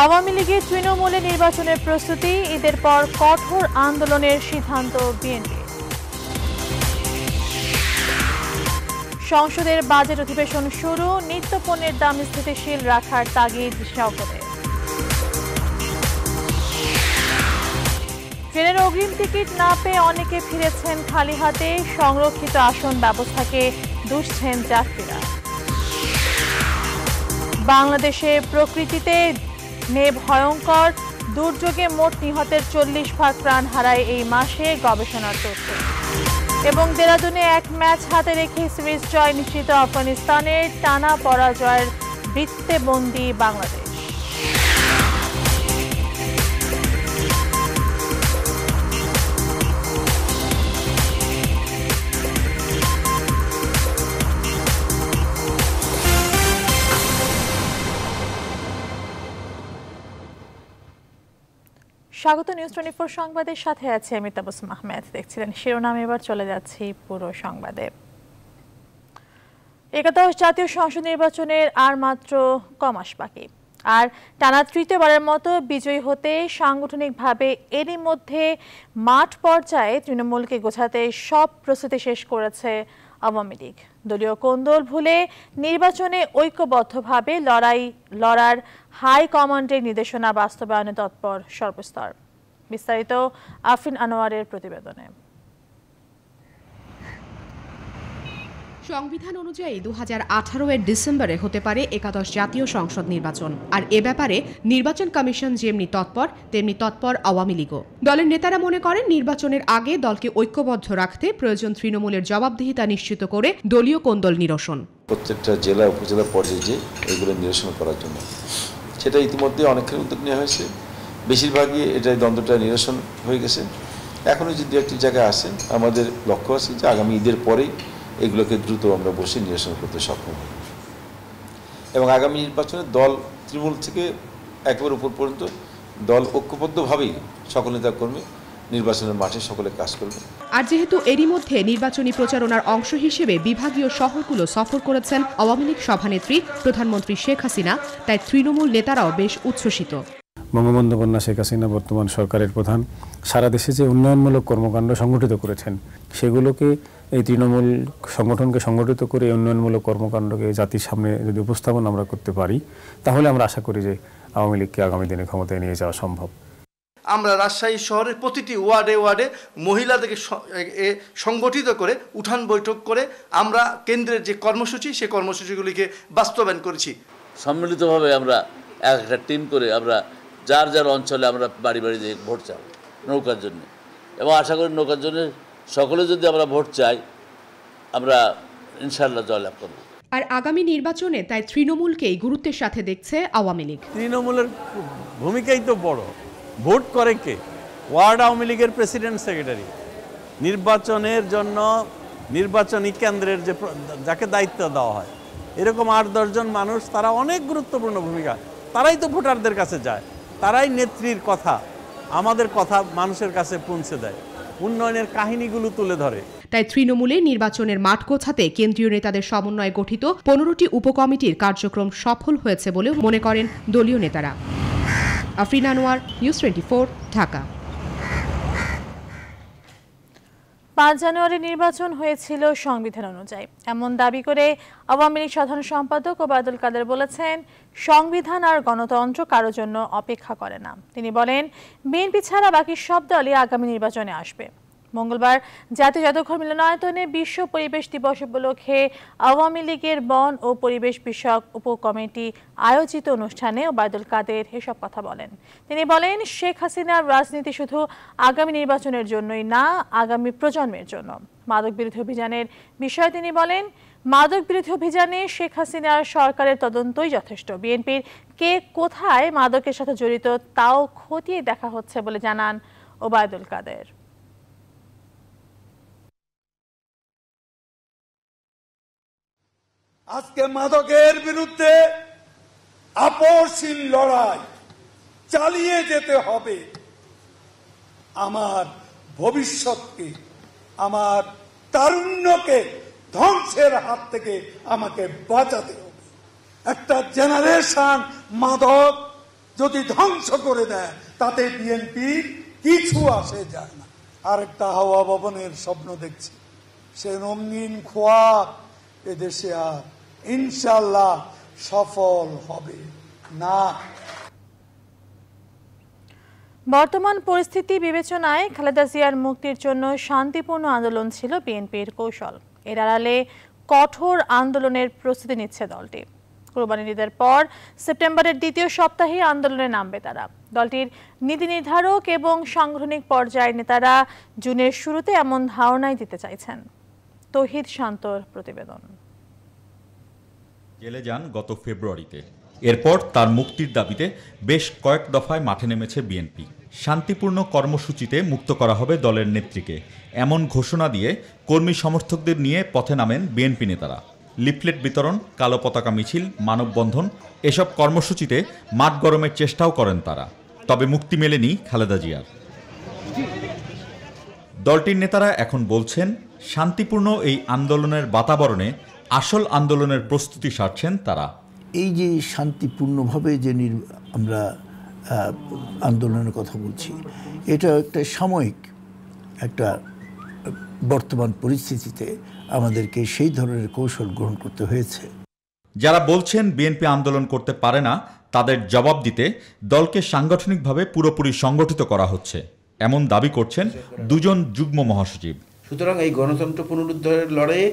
আওয়ামী লীগের তৃণমূলে নির্বাচনের প্রস্তুতি ঈদের পর কঠোর আন্দোলনের সিদ্ধান্ত বিএনপি সংসদের বাজেট অধিবেশন শুরু নিত্যপণ্যের দাম স্থিতিশীল রাখার তাগিদ সকলে ট্রেনের অগ্রিম টিকিট না পেয়ে অনেকে ফিরেছেন খালি হাতে সংরক্ষিত আসন ব্যবস্থাকে দুষছেন যাত্রীরা বাংলাদেশে প্রকৃতিতে নে ভয়ঙ্কর দুর্যোগে মোট নিহতের চল্লিশ ভাগ প্রাণ হারায় এই মাসে গবেষণার তথ্য এবং দেরাদুনে এক ম্যাচ হাতে রেখে সিরিজ জয় নিশ্চিত আফগানিস্তানের টানা পরাজয়ের বৃত্তে বন্দী বাংলাদেশ স্বাগত নিউজ টোয়েন্টি ফোর সংবাদের সাথে আছে আমি তাবুস মাহমেদ দেখছিলেন শিরোনাম এবার চলে যাচ্ছি পুরো সংবাদে একাদশ জাতীয় সংসদ নির্বাচনের আর মাত্র কমাস বাকি আর টানা তৃতীয়বারের মতো বিজয়ী হতে সাংগঠনিকভাবে এরই মধ্যে মাঠ পর্যায়ে তৃণমূলকে গোছাতে সব প্রস্তুতি শেষ করেছে আওয়ামী লীগ দলীয় কোন্দল ভুলে নির্বাচনে ঐক্যবদ্ধভাবে লড়াই লড়ার হাই কমান্ডের নির্দেশনা বাস্তবায়নে তৎপর সর্বস্তর বিস্তারিত আফিন আনোয়ারের প্রতিবেদনে সংবিধান অনুযায়ী দু হাজার এর ডিসেম্বরে হতে পারে একাদশ জাতীয় সংসদ নির্বাচন আর এ ব্যাপারে নির্বাচন কমিশন যেমনি তৎপর তেমনি তৎপর আওয়ামী লীগও দলের নেতারা মনে করেন নির্বাচনের আগে দলকে ঐক্যবদ্ধ রাখতে প্রয়োজন তৃণমূলের জবাবদিহিতা নিশ্চিত করে দলীয় কোন্দল নিরসন প্রত্যেকটা জেলা উপজেলা পর্যায়ে এগুলো নিরসন করার জন্য সেটা ইতিমধ্যে অনেকখানি উদ্যোগ নেওয়া হয়েছে বেশিরভাগই এটাই দ্বন্দ্বটা নিরসন হয়ে গেছে এখনও যদি একটি জায়গায় আসেন আমাদের লক্ষ্য আছে যে আগামী ঈদের পরেই এগুলোকে দ্রুত আমরা বসে নিরসন করতে সক্ষম হব এবং আগামী নির্বাচনে দল তৃণমূল থেকে একবার উপর পর্যন্ত দল ঐক্যবদ্ধভাবেই সকল কর্মী নির্বাচনের মাঠে সকলে কাজ করবে আর যেহেতু এরই মধ্যে নির্বাচনী প্রচারণার অংশ হিসেবে বিভাগীয় শহরগুলো সফর করেছেন আওয়ামী লীগ সভানেত্রী প্রধানমন্ত্রী শেখ হাসিনা তাই তৃণমূল নেতারাও বেশ উচ্ছ্বসিত বঙ্গবন্ধু কন্যা শেখ হাসিনা বর্তমান সরকারের প্রধান সারা দেশে যে উন্নয়নমূলক কর্মকাণ্ড সংগঠিত করেছেন সেগুলোকে এই তৃণমূল সংগঠনকে সংগঠিত করে উন্নয়নমূলক কর্মকাণ্ডকে জাতির সামনে যদি উপস্থাপন আমরা করতে পারি তাহলে আমরা আশা করি যে আওয়ামী লীগকে আগামী দিনে ক্ষমতায় নিয়ে যাওয়া সম্ভব আমরা রাজশাহী শহরের প্রতিটি ওয়ার্ডে ওয়ার্ডে মহিলাদেরকে সংগঠিত করে উঠান বৈঠক করে আমরা কেন্দ্রের যে কর্মসূচি সে কর্মসূচিগুলিকে বাস্তবায়ন করেছি সম্মিলিতভাবে আমরা এক একটা টিম করে আমরা যার যার অঞ্চলে আমরা বাড়ি বাড়ি যেয়ে ভোট চাই নৌকার জন্য এবং আশা করি নৌকার জন্য সকলে যদি আমরা ভোট চাই আমরা ইনশাল্লাহ জয়লাভ করব আর আগামী নির্বাচনে তাই তৃণমূলকেই গুরুত্বের সাথে দেখছে আওয়ামী লীগ তৃণমূলের ভূমিকাই তো বড় ভোট করে কে ওয়ার্ড আওয়ামী লীগের প্রেসিডেন্ট সেক্রেটারি নির্বাচনের জন্য নির্বাচনী কেন্দ্রের যে যাকে দায়িত্ব দেওয়া হয় এরকম আট দশজন মানুষ তারা অনেক গুরুত্বপূর্ণ ভূমিকা তারাই তো ভোটারদের কাছে যায় তারাই নেত্রীর কথা আমাদের কথা মানুষের কাছে পৌঁছে দেয় উন্নয়নের কাহিনীগুলো তুলে ধরে তাই তৃণমূলে নির্বাচনের মাঠ গোছাতে কেন্দ্রীয় নেতাদের সমন্বয়ে গঠিত পনেরোটি উপকমিটির কার্যক্রম সফল হয়েছে বলেও মনে করেন দলীয় নেতারা আফরিন আনোয়ার নিউজ টোয়েন্টি ঢাকা পাঁচ জানুয়ারি নির্বাচন হয়েছিল সংবিধান অনুযায়ী এমন দাবি করে আওয়ামী লীগ সাধারণ সম্পাদক ওবায়দুল কাদের বলেছেন সংবিধান আর গণতন্ত্র কারো জন্য অপেক্ষা করে না তিনি বলেন বিএনপি ছাড়া বাকি সব দলই আগামী নির্বাচনে আসবে মঙ্গলবার জাতীয় জাদুঘর মিলনায়তনে বিশ্ব পরিবেশ দিবস উপলক্ষে আওয়ামী লীগের বন ও পরিবেশ বিষয়ক উপকমিটি আয়োজিত অনুষ্ঠানে ওবায়দুল কাদের এসব কথা বলেন তিনি বলেন শেখ হাসিনার রাজনীতি শুধু আগামী নির্বাচনের জন্যই না আগামী প্রজন্মের জন্য মাদক বিরোধী অভিযানের বিষয়ে তিনি বলেন মাদক বিরোধী অভিযানে শেখ হাসিনার সরকারের তদন্তই যথেষ্ট বিএনপির কে কোথায় মাদকের সাথে জড়িত তাও খতিয়ে দেখা হচ্ছে বলে জানান ওবায়দুল কাদের আজকে মাদকের বিরুদ্ধে আপসীন লড়াই চালিয়ে যেতে হবে আমার ভবিষ্যৎকে আমার তারুণ্যকে ধ্বংসের হাত থেকে আমাকে বাঁচাতে হবে একটা জেনারেশন মাদক যদি ধ্বংস করে দেয় তাতে বিএনপি কিছু আসে যায় না আরেকটা হাওয়া ভবনের স্বপ্ন দেখছি সে রঙিন খোয়া এদেশে আর ইনশাল্লাহ সফল হবে না বর্তমান পরিস্থিতি বিবেচনায় খালেদা জিয়ার মুক্তির জন্য শান্তিপূর্ণ আন্দোলন ছিল বিএনপির কৌশল এর আড়ালে কঠোর আন্দোলনের প্রস্তুতি নিচ্ছে দলটি কোরবানি ঈদের পর সেপ্টেম্বরের দ্বিতীয় সপ্তাহে আন্দোলনে নামবে তারা দলটির নীতি নির্ধারক এবং সাংগঠনিক পর্যায়ের নেতারা জুনের শুরুতে এমন ধারণাই দিতে চাইছেন তহিদ শান্তর প্রতিবেদন জেলে যান গত ফেব্রুয়ারিতে এরপর তার মুক্তির দাবিতে বেশ কয়েক দফায় মাঠে নেমেছে বিএনপি শান্তিপূর্ণ কর্মসূচিতে মুক্ত করা হবে দলের নেত্রীকে এমন ঘোষণা দিয়ে কর্মী সমর্থকদের নিয়ে পথে নামেন বিএনপি নেতারা লিফলেট বিতরণ কালো পতাকা মিছিল মানববন্ধন এসব কর্মসূচিতে মাঠ গরমের চেষ্টাও করেন তারা তবে মুক্তি মেলেনি খালেদা জিয়ার দলটির নেতারা এখন বলছেন শান্তিপূর্ণ এই আন্দোলনের বাতাবরণে আসল আন্দোলনের প্রস্তুতি সারছেন তারা এই যে শান্তিপূর্ণভাবে যে আমরা আন্দোলনের কথা বলছি এটা একটা সাময়িক একটা বর্তমান পরিস্থিতিতে আমাদেরকে সেই ধরনের কৌশল গ্রহণ করতে হয়েছে যারা বলছেন বিএনপি আন্দোলন করতে পারে না তাদের জবাব দিতে দলকে সাংগঠনিকভাবে পুরোপুরি সংগঠিত করা হচ্ছে এমন দাবি করছেন দুজন যুগ্ম মহাসচিব সুতরাং এই গণতন্ত্র পুনরুদ্ধারের লড়াইয়ে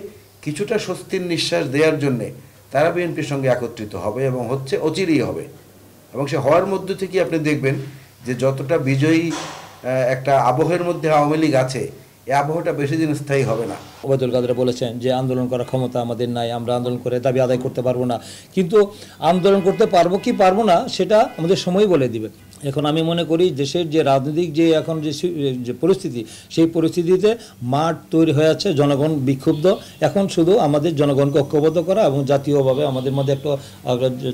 কিছুটা স্বস্তির নিঃশ্বাস দেওয়ার জন্যে তারা বিএনপির সঙ্গে একত্রিত হবে এবং হচ্ছে অচিরেই হবে এবং সে হওয়ার মধ্য থেকে আপনি দেখবেন যে যতটা বিজয়ী একটা আবহের মধ্যে আওয়ামী লীগ আছে এই আবহাওয়াটা বেশি দিন স্থায়ী হবে না ওবায়দুল কাদের বলেছেন যে আন্দোলন করার ক্ষমতা আমাদের নাই আমরা আন্দোলন করে দাবি আদায় করতে পারবো না কিন্তু আন্দোলন করতে পারবো কি পারবো না সেটা আমাদের সময় বলে দিবে এখন আমি মনে করি দেশের যে রাজনৈতিক যে এখন যে পরিস্থিতি সেই পরিস্থিতিতে মাঠ তৈরি হয়ে আছে জনগণ বিক্ষুব্ধ এখন শুধু আমাদের জনগণকে ঐক্যবদ্ধ করা এবং জাতীয়ভাবে আমাদের মধ্যে একটা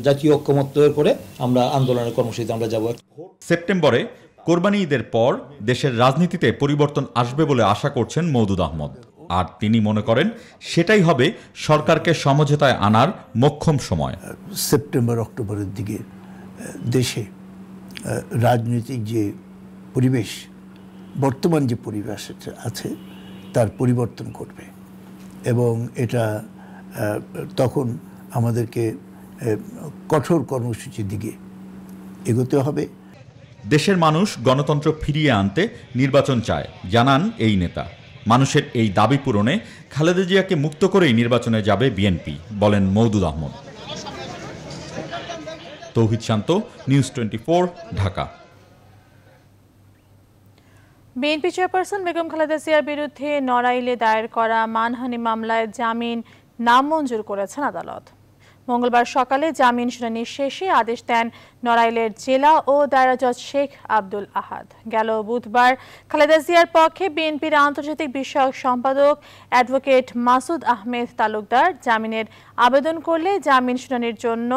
জাতীয় ঐক্যমত তৈরি করে আমরা আন্দোলনের কর্মসূচিতে আমরা যাব সেপ্টেম্বরে কোরবানি ঈদের পর দেশের রাজনীতিতে পরিবর্তন আসবে বলে আশা করছেন মৌদুদ আহমদ আর তিনি মনে করেন সেটাই হবে সরকারকে সমঝোতায় আনার মক্ষম সময় সেপ্টেম্বর অক্টোবরের দিকে দেশে রাজনৈতিক যে পরিবেশ বর্তমান যে পরিবেশ আছে তার পরিবর্তন করবে এবং এটা তখন আমাদেরকে কঠোর কর্মসূচির দিকে এগোতে হবে দেশের মানুষ গণতন্ত্র ফিরিয়ে আনতে নির্বাচন চায় জানান এই নেতা মানুষের এই দাবি পূরণে খালেদা জিয়াকে মুক্ত করেই নির্বাচনে যাবে বিএনপি বলেন Moudud Ahmed Touhid Shanto news twenty Dhaka BNP chairperson Begum Khaleda জিয়ার বিরুদ্ধে নড়াইলে দায়ের করা মানহানি মামলায় জামিন নামঞ্জুর করেছেন আদালত মঙ্গলবার সকালে জামিন শুনানি শেষে আদেশ দেন নড়াইলের জেলা ও দায়রা জজ শেখ আব্দুল আহাদ গেল বুধবার খালেদা জিয়ার পক্ষে বিএনপির আন্তর্জাতিক বিষয়ক সম্পাদক অ্যাডভোকেট মাসুদ আহমেদ তালুকদার জামিনের আবেদন করলে জামিন শুনানির জন্য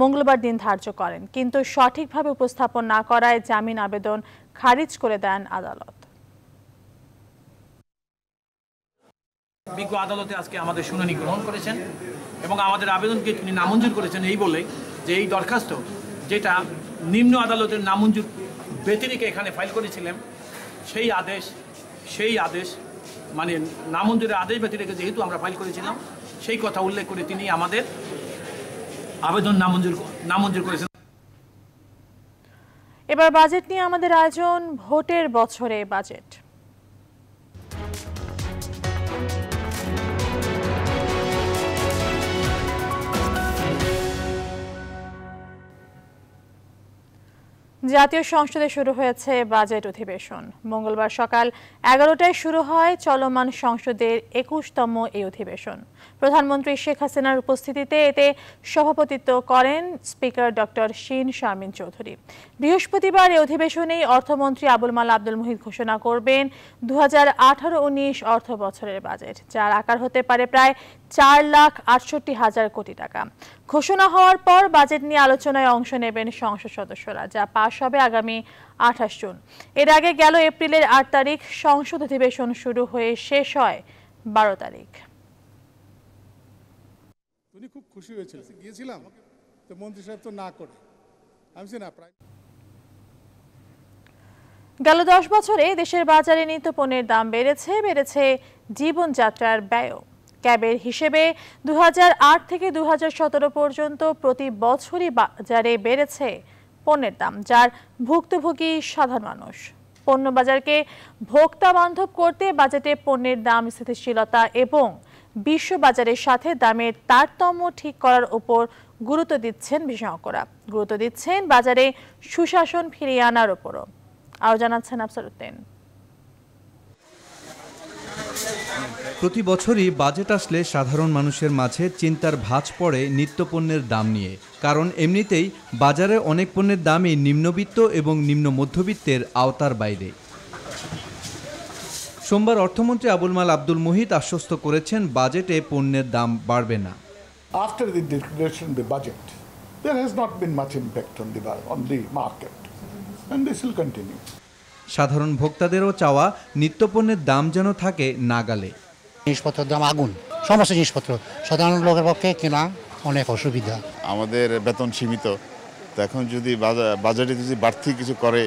মঙ্গলবার দিন ধার্য করেন কিন্তু সঠিকভাবে উপস্থাপন না করায় জামিন আবেদন খারিজ করে দেন আদালত বিজ্ঞ আদালতে আজকে আমাদের শুনানি গ্রহণ করেছেন এবং আমাদের আবেদনকে তিনি নামঞ্জুর করেছেন এই বলে যে এই দরখাস্ত যেটা নিম্ন আদালতের নামঞ্জুর ব্যতিরিকে এখানে ফাইল করেছিলেন সেই আদেশ সেই আদেশ মানে নামঞ্জুরের আদেশ ব্যতিরিকে যেহেতু আমরা ফাইল করেছিলাম সেই কথা উল্লেখ করে তিনি আমাদের আবেদন নামঞ্জুর নামঞ্জুর করেছেন এবার বাজেট নিয়ে আমাদের আয়োজন ভোটের বছরে বাজেট জাতীয় সংসদে শুরু হয়েছে বাজেট অধিবেশন মঙ্গলবার সকাল এগারোটায় শুরু হয় চলমান সংসদের একুশতম এই অধিবেশন প্রধানমন্ত্রী শেখ হাসিনার উপস্থিতিতে এতে সভাপতিত্ব করেন স্পিকার ডক্টর শিন শারমিন চৌধুরী বৃহস্পতিবার এই অধিবেশনেই অর্থমন্ত্রী আবুল মাল আব্দুল মুহিত ঘোষণা করবেন দু হাজার আঠারো উনিশ অর্থ বছরের বাজেট যার আকার হতে পারে প্রায় চার লাখ আটষট্টি হাজার কোটি টাকা ঘোষণা হওয়ার পর বাজেট নিয়ে আলোচনায় অংশ নেবেন সংসদ সদস্যরা যা পাশ হবে আগামী আঠাশ জুন এর আগে গেল এপ্রিলের আট তারিখ সংসদ অধিবেশন শুরু হয়ে শেষ হয় বারো তারিখ উনি খুব খুশি হয়েছিল গিয়েছিলাম তো মন্ত্রী সাহেব তো না করে আমি না প্রায় গেল দশ বছরে দেশের বাজারে নিত্য পণ্যের দাম বেড়েছে বেড়েছে জীবনযাত্রার ব্যয় ক্যাবের হিসেবে দু থেকে দু পর্যন্ত প্রতি বছরই বাজারে বেড়েছে পণ্যের দাম যার ভুক্তভোগী সাধারণ মানুষ পণ্য বাজারকে ভোক্তা বান্ধব করতে বাজেটে পণ্যের দাম স্থিতিশীলতা এবং বিশ্ব বাজারের সাথে দামের তারতম্য ঠিক করার উপর গুরুত্ব দিচ্ছেন বিশেষজ্ঞরা গুরুত্ব দিচ্ছেন বাজারে সুশাসন ফিরিয়ে আনার উপরও আরও জানাচ্ছেন আফসার উদ্দিন প্রতি বছরই বাজেট আসলে সাধারণ মানুষের মাঝে চিন্তার ভাঁজ পড়ে নিত্যপণ্যের দাম নিয়ে কারণ এমনিতেই বাজারে অনেক পণ্যের দামই নিম্নবিত্ত এবং নিম্ন মধ্যবিত্তের আওতার বাইরে সোমবার অর্থমন্ত্রী আবুল মাল আব্দুল মহিত আশ্বস্ত করেছেন বাজেটে পণ্যের দাম বাড়বে না After the declaration of the budget, there has not been much impact on the, on the market and this will continue. সাধারণ ভোক্তাদেরও চাওয়া নিত্যপণ্যের দাম যেন থাকে নাগালে জিনিসপত্রের দাম আগুন সমস্ত জিনিসপত্র সাধারণ লোকের পক্ষে কেনা অনেক অসুবিধা আমাদের বেতন সীমিত এখন যদি বাজেটে যদি বাড়তি কিছু করে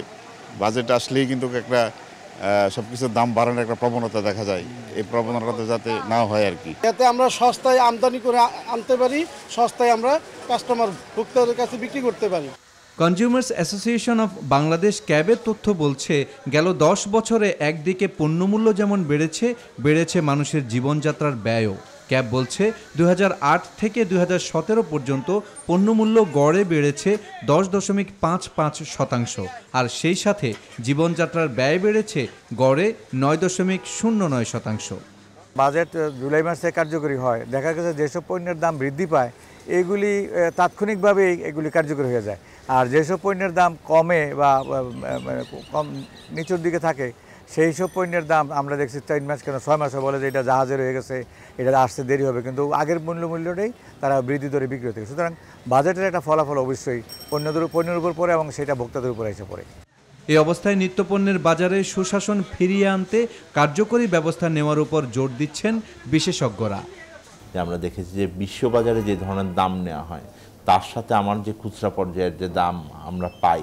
বাজেট আসলেই কিন্তু একটা সব কিছুর দাম বাড়ানোর একটা প্রবণতা দেখা যায় এই প্রবণতাটা যাতে না হয় আর কি যাতে আমরা সস্তায় আমদানি করে আনতে পারি সস্তায় আমরা কাস্টমার ভোক্তাদের কাছে বিক্রি করতে পারি কনজিউমার্স অ্যাসোসিয়েশন অফ বাংলাদেশ ক্যাবের তথ্য বলছে গেল দশ বছরে একদিকে পণ্যমূল্য যেমন বেড়েছে বেড়েছে মানুষের জীবনযাত্রার ব্যয়ও ক্যাব বলছে দু থেকে দু পর্যন্ত পণ্যমূল্য গড়ে বেড়েছে দশ দশমিক পাঁচ পাঁচ শতাংশ আর সেই সাথে জীবনযাত্রার ব্যয় বেড়েছে গড়ে নয় দশমিক শূন্য নয় শতাংশ বাজেট জুলাই মাসে কার্যকরী হয় দেখা গেছে যেসব পণ্যের দাম বৃদ্ধি পায় এগুলি তাৎক্ষণিকভাবে এগুলি কার্যকরী হয়ে যায় আর যেসব পণ্যের দাম কমে বা মানে কম নিচুর দিকে থাকে সেই সব পণ্যের দাম আমরা দেখছি তিন মাস কেন ছয় মাসে বলে যে এটা জাহাজের হয়ে গেছে এটা আসতে দেরি হবে কিন্তু আগের মূল্য মূল্যটাই তারা বৃদ্ধি ধরে বিক্রি হতে সুতরাং বাজেটের একটা ফলাফল অবশ্যই পণ্যদের পণ্যের উপর পড়ে এবং সেটা ভোক্তাদের উপর এসে পড়ে এই অবস্থায় নিত্যপণ্যের বাজারে সুশাসন ফিরিয়ে আনতে কার্যকরী ব্যবস্থা নেওয়ার উপর জোর দিচ্ছেন বিশেষজ্ঞরা আমরা দেখেছি যে বিশ্ববাজারে যে ধরনের দাম নেওয়া হয় তার সাথে আমার যে খুচরা পর্যায়ের যে দাম আমরা পাই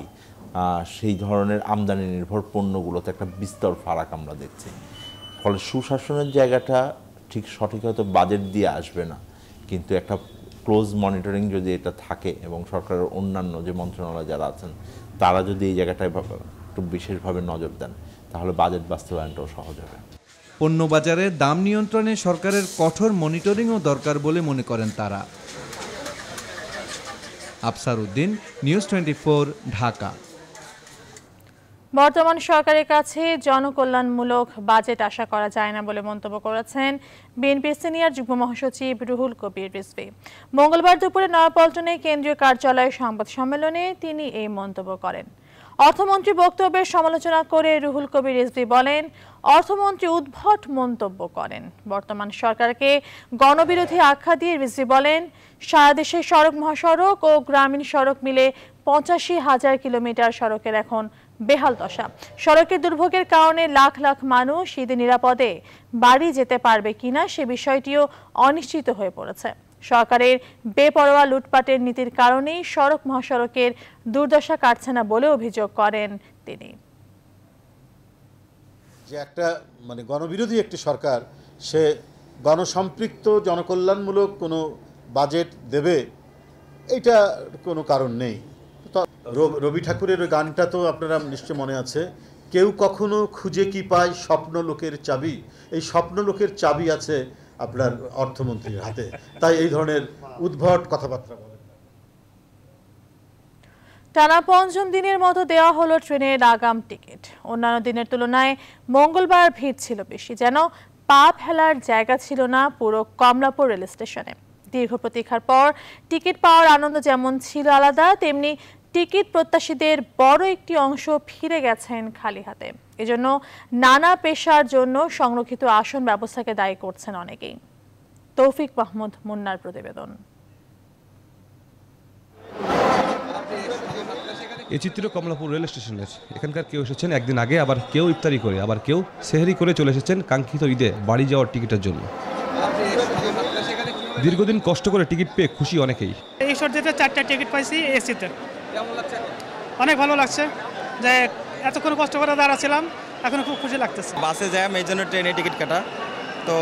সেই ধরনের আমদানি নির্ভর পণ্যগুলোতে একটা বিস্তর ফারাক আমরা দেখছি ফলে সুশাসনের জায়গাটা ঠিক সঠিক হয়তো বাজেট দিয়ে আসবে না কিন্তু একটা ক্লোজ মনিটরিং যদি এটা থাকে এবং সরকারের অন্যান্য যে মন্ত্রণালয় যারা আছেন তারা যদি এই জায়গাটায় একটু বিশেষভাবে নজর দেন তাহলে বাজেট বাস্তবায়নটাও সহজ হবে পণ্য বাজারে দাম নিয়ন্ত্রণে সরকারের কঠোর মনিটরিংও দরকার বলে মনে করেন তারা আফসার উদ্দিন নিউজ টোয়েন্টি ঢাকা বর্তমান সরকারের কাছে জনকল্যাণমূলক বাজেট আশা করা যায় না বলে মন্তব্য করেছেন বিএনপির সিনিয়র যুগ্ম মহাসচিব রুহুল কবির রিজভি মঙ্গলবার দুপুরে নয়াপল্টনে কেন্দ্রীয় কার্যালয়ে সংবাদ সম্মেলনে তিনি এই মন্তব্য করেন অর্থমন্ত্রী বক্তব্যের সমালোচনা করে রুহুল কবির রিজভি বলেন অর্থমন্ত্রী উদ্ভট মন্তব্য করেন বর্তমান সরকারকে গণবিরোধী আখ্যা দিয়ে রিজভি বলেন সারা দেশে সড়ক মহাসড়ক ও গ্রামীণ সড়ক মিলে পঁচাশি হাজার কিলোমিটার সড়কের এখন বেহাল দশা সড়কের দুর্ভোগের কারণে লাখ লাখ মানুষ ঈদ নিরাপদে বাড়ি যেতে পারবে কিনা সে বিষয়টিও অনিশ্চিত হয়ে পড়েছে সরকারের বেপরোয়া লুটপাটের নীতির কারণেই সড়ক মহাসড়কের দুর্দশা কাটছে না বলে অভিযোগ করেন তিনি যে একটা মানে গণবিরোধী একটি সরকার সে গণসম্পৃক্ত জনকল্যাণমূলক কোনো বাজেট দেবে এইটা কোনো কারণ নেই রবি ঠাকুরের গানটা তো আপনারা নিশ্চয় মনে আছে কেউ কখনো খুঁজে কি পায় স্বপ্ন লোকের চাবি এই স্বপ্ন লোকের চাবি আছে আপনার অর্থমন্ত্রীর হাতে তাই এই ধরনের উদ্ভট কথাবার্তা টানা পঞ্চম দিনের মতো দেওয়া হলো ট্রেনের আগাম টিকিট অন্যান্য দিনের তুলনায় মঙ্গলবার ভিড় ছিল বেশি যেন পা ফেলার জায়গা ছিল না পুরো কমলাপুর রেল স্টেশনে দীর্ঘ প্রতীক্ষার পর টিকিট পাওয়ার আনন্দ যেমন ছিল আলাদা তেমনি টিকিট প্রত্যাশীদের বড় একটি অংশ ফিরে গেছেন খালি হাতে এজন্য নানা পেশার জন্য সংরক্ষিত আসন ব্যবস্থাকে দায়ী করছেন অনেকেই তৌফিক মাহমুদ মুন্নার প্রতিবেদন এই চিত্র কমলাপুর রেল স্টেশনের এখানকার কেউ এসেছেন একদিন আগে আবার কেউ ইফতারি করে আবার কেউ সেহেরি করে চলে এসেছেন কাঙ্ক্ষিত ঈদে বাড়ি যাওয়ার টিকিটের জন্য দীর্ঘদিন কষ্ট করে টিকিট পেয়ে খুশি অনেকেই এই শর্টিতে চারটা টিকিট পাইছি এসিতে অনেক ভালো লাগছে যে এতক্ষণ কষ্ট করে দাঁড়াছিলাম এখন খুব খুশি লাগতেছে বাসে যাই এই জন্য ট্রেনে টিকিট কাটা তো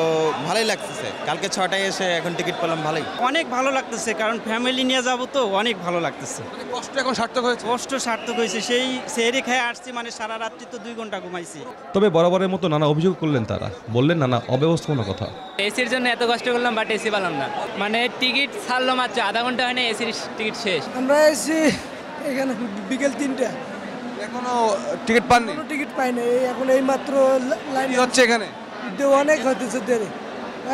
ভালোই লাগতেছে কালকে ছটায় এসে এখন টিকিট পেলাম ভালোই অনেক ভালো লাগতেছে কারণ ফ্যামিলি নিয়ে যাবো তো অনেক ভালো লাগতেছে মানে কষ্ট এখন সার্থক হয়েছে কষ্ট সার্থক হয়েছে সেই সেহেরি খেয়ে আসছি মানে সারা রাত্রি তো দুই ঘন্টা ঘুমাইছি তবে বরাবরের মতো নানা অভিযোগ করলেন তারা বললেন নানা অব্যবস্থাপনা কথা এসির জন্য এত কষ্ট করলাম বাট এসি পালাম না মানে টিকিট ছাড়লো মাত্র আধা ঘন্টা হয় না এসির টিকিট শেষ আমরা এসি এখানে বিকেল তিনটা এখনো টিকিট পাননি টিকিট পাইনি এখন এই মাত্র লাইন হচ্ছে এখানে সদ্য অনেক হইতেছে দেরি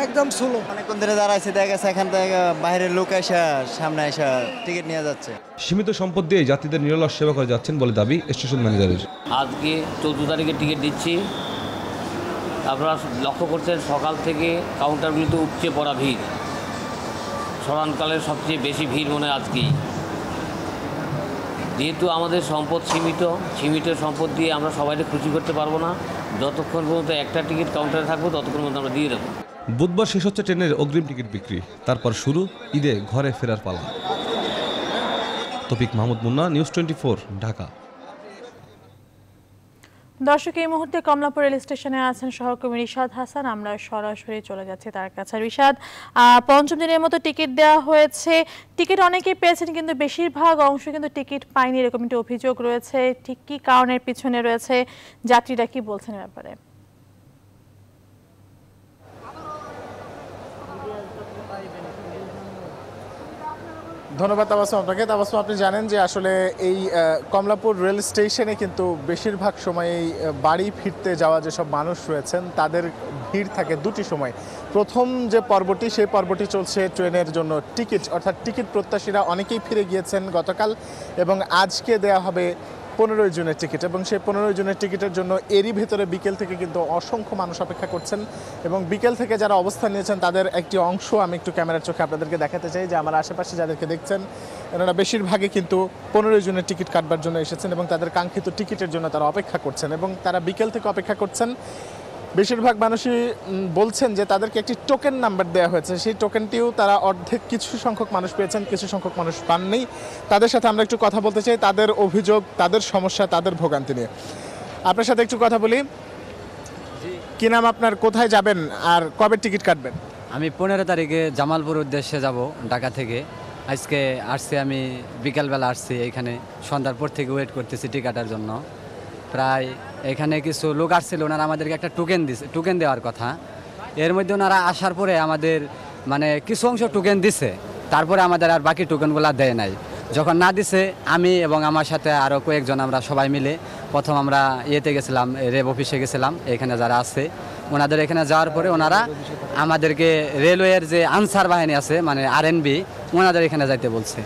একদম স্লো অনেকক্ষণ ধরে দাঁড়াইছে দেখা গেছে এখান থেকে বাইরের লোক এসে সামনে এসে টিকিট নিয়ে যাচ্ছে সীমিত সম্পদ দিয়ে যাত্রীদের নিরলস সেবা করে যাচ্ছেন বলে দাবি স্টেশন ম্যানেজারের আজকে চৌদ্দ তারিখে টিকিট দিচ্ছি আপনারা লক্ষ্য করছেন সকাল থেকে কাউন্টারগুলিতে উপচে পড়া ভিড় স্মরণকালের সবচেয়ে বেশি ভিড় মনে আজকেই যেহেতু আমাদের সম্পদ সীমিত সীমিত সম্পদ দিয়ে আমরা সবাইকে খুশি করতে পারবো না যতক্ষণ পর্যন্ত একটা টিকিট কাউন্টারে থাকবো ততক্ষণ পর্যন্ত আমরা দিয়ে দেবো বুধবার শেষ হচ্ছে ট্রেনের অগ্রিম টিকিট বিক্রি তারপর শুরু ঈদে ঘরে ফেরার পালা তপিক মাহমুদ মুন্না নিউজ টোয়েন্টি ঢাকা দর্শক এই মুহূর্তে কমলাপুর রেল স্টেশনে আছেন সহকর্মী রিশাদ হাসান আমরা সরাসরি চলে যাচ্ছি তার কাছে রিশাদ পঞ্চম দিনের মতো টিকিট দেওয়া হয়েছে টিকিট অনেকেই পেয়েছেন কিন্তু বেশিরভাগ অংশ কিন্তু টিকিট পায়নি এরকম একটি অভিযোগ রয়েছে ঠিক কী কারণের পিছনে রয়েছে যাত্রীরা কি বলছেন ব্যাপারে ধন্যবাদ তাবাসম আপনাকে তাবাসম আপনি জানেন যে আসলে এই কমলাপুর রেল স্টেশনে কিন্তু বেশিরভাগ সময়েই বাড়ি ফিরতে যাওয়া যেসব মানুষ রয়েছেন তাদের ভিড় থাকে দুটি সময় প্রথম যে পর্বটি সেই পর্বটি চলছে ট্রেনের জন্য টিকিট অর্থাৎ টিকিট প্রত্যাশীরা অনেকেই ফিরে গিয়েছেন গতকাল এবং আজকে দেয়া হবে পনেরোই জুনের টিকিট এবং সেই পনেরোই জুনের টিকিটের জন্য এরই ভেতরে বিকেল থেকে কিন্তু অসংখ্য মানুষ অপেক্ষা করছেন এবং বিকেল থেকে যারা অবস্থান নিয়েছেন তাদের একটি অংশ আমি একটু ক্যামেরার চোখে আপনাদেরকে দেখাতে চাই যে আমার আশেপাশে যাদেরকে দেখছেন এনারা বেশিরভাগই কিন্তু পনেরোই জুনের টিকিট কাটবার জন্য এসেছেন এবং তাদের কাঙ্ক্ষিত টিকিটের জন্য তারা অপেক্ষা করছেন এবং তারা বিকেল থেকে অপেক্ষা করছেন বেশিরভাগ মানুষই বলছেন যে তাদেরকে একটি টোকেন নাম্বার দেওয়া হয়েছে সেই টোকেনটিও তারা অর্ধেক কিছু সংখ্যক মানুষ পেয়েছেন কিছু সংখ্যক মানুষ পাননি তাদের সাথে আমরা একটু কথা বলতে চাই তাদের অভিযোগ তাদের সমস্যা তাদের ভোগান্তি নিয়ে আপনার সাথে একটু কথা বলি কি নাম আপনার কোথায় যাবেন আর কবে টিকিট কাটবেন আমি পনেরো তারিখে জামালপুর উদ্দেশ্যে যাব ঢাকা থেকে আজকে আসছি আমি বিকালবেলা আসছি এখানে সন্ধ্যার পর থেকে ওয়েট করতেছি টিকাটার জন্য প্রায় এখানে কিছু লোক আসছিল ওনারা আমাদেরকে একটা টোকেন দিছে টোকেন দেওয়ার কথা এর মধ্যে ওনারা আসার পরে আমাদের মানে কিছু অংশ টোকেন দিছে তারপরে আমাদের আর বাকি টোকেনগুলো দেয় নাই যখন না দিছে আমি এবং আমার সাথে আরও কয়েকজন আমরা সবাই মিলে প্রথম আমরা ইয়েতে গেছিলাম রেব অফিসে গেছিলাম এখানে যারা আছে ওনাদের এখানে যাওয়ার পরে ওনারা আমাদেরকে রেলওয়ের যে আনসার বাহিনী আছে মানে বি ওনাদের এখানে যাইতে বলছে